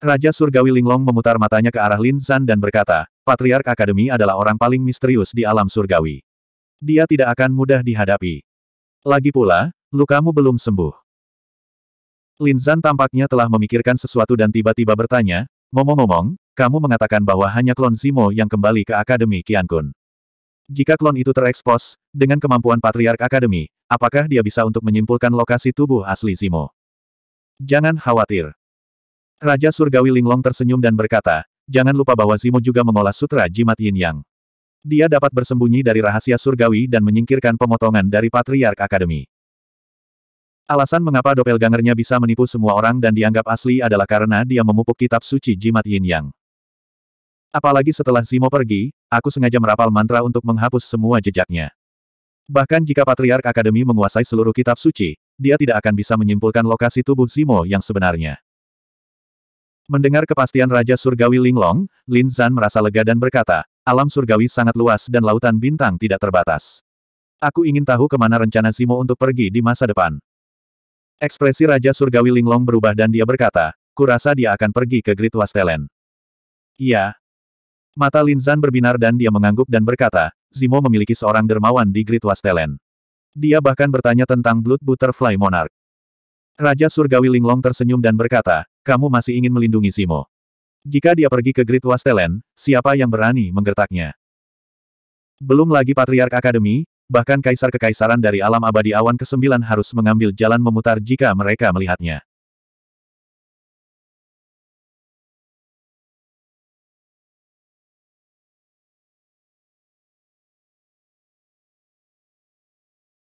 Raja Surgawi Linglong memutar matanya ke arah Lin Zan dan berkata, Patriark Akademi adalah orang paling misterius di alam surgawi. Dia tidak akan mudah dihadapi. Lagi pula, lukamu belum sembuh. Lin Zan tampaknya telah memikirkan sesuatu dan tiba-tiba bertanya, momong ngomong kamu mengatakan bahwa hanya klon Zimo yang kembali ke Akademi Qiankun. Jika klon itu terekspos, dengan kemampuan Patriark Akademi, apakah dia bisa untuk menyimpulkan lokasi tubuh asli Zimo? Jangan khawatir. Raja Surgawi Linglong tersenyum dan berkata, jangan lupa bahwa Zimo juga mengolah sutra jimat Yin Yang. Dia dapat bersembunyi dari rahasia surgawi dan menyingkirkan pemotongan dari Patriark Akademi. Alasan mengapa Gangernya bisa menipu semua orang dan dianggap asli adalah karena dia memupuk kitab suci jimat Yin Yang. Apalagi setelah Zimo pergi, aku sengaja merapal mantra untuk menghapus semua jejaknya. Bahkan jika Patriark Akademi menguasai seluruh kitab suci, dia tidak akan bisa menyimpulkan lokasi tubuh Zimo yang sebenarnya. Mendengar kepastian Raja Surgawi Linglong, Lin Zan merasa lega dan berkata, alam surgawi sangat luas dan lautan bintang tidak terbatas. Aku ingin tahu kemana rencana Zimo untuk pergi di masa depan. Ekspresi Raja Surgawi Linglong berubah dan dia berkata, kurasa dia akan pergi ke Great Wastelen. Iya, Mata Lin Linzan berbinar dan dia mengangguk dan berkata, Zimo memiliki seorang dermawan di Great Wastelen. Dia bahkan bertanya tentang Blood Butterfly Monarch. Raja Surgawi Linglong tersenyum dan berkata, kamu masih ingin melindungi Zimo. Jika dia pergi ke Great Wastelen, siapa yang berani menggertaknya? Belum lagi Patriark Akademi, bahkan Kaisar Kekaisaran dari Alam Abadi Awan ke-9 harus mengambil jalan memutar jika mereka melihatnya.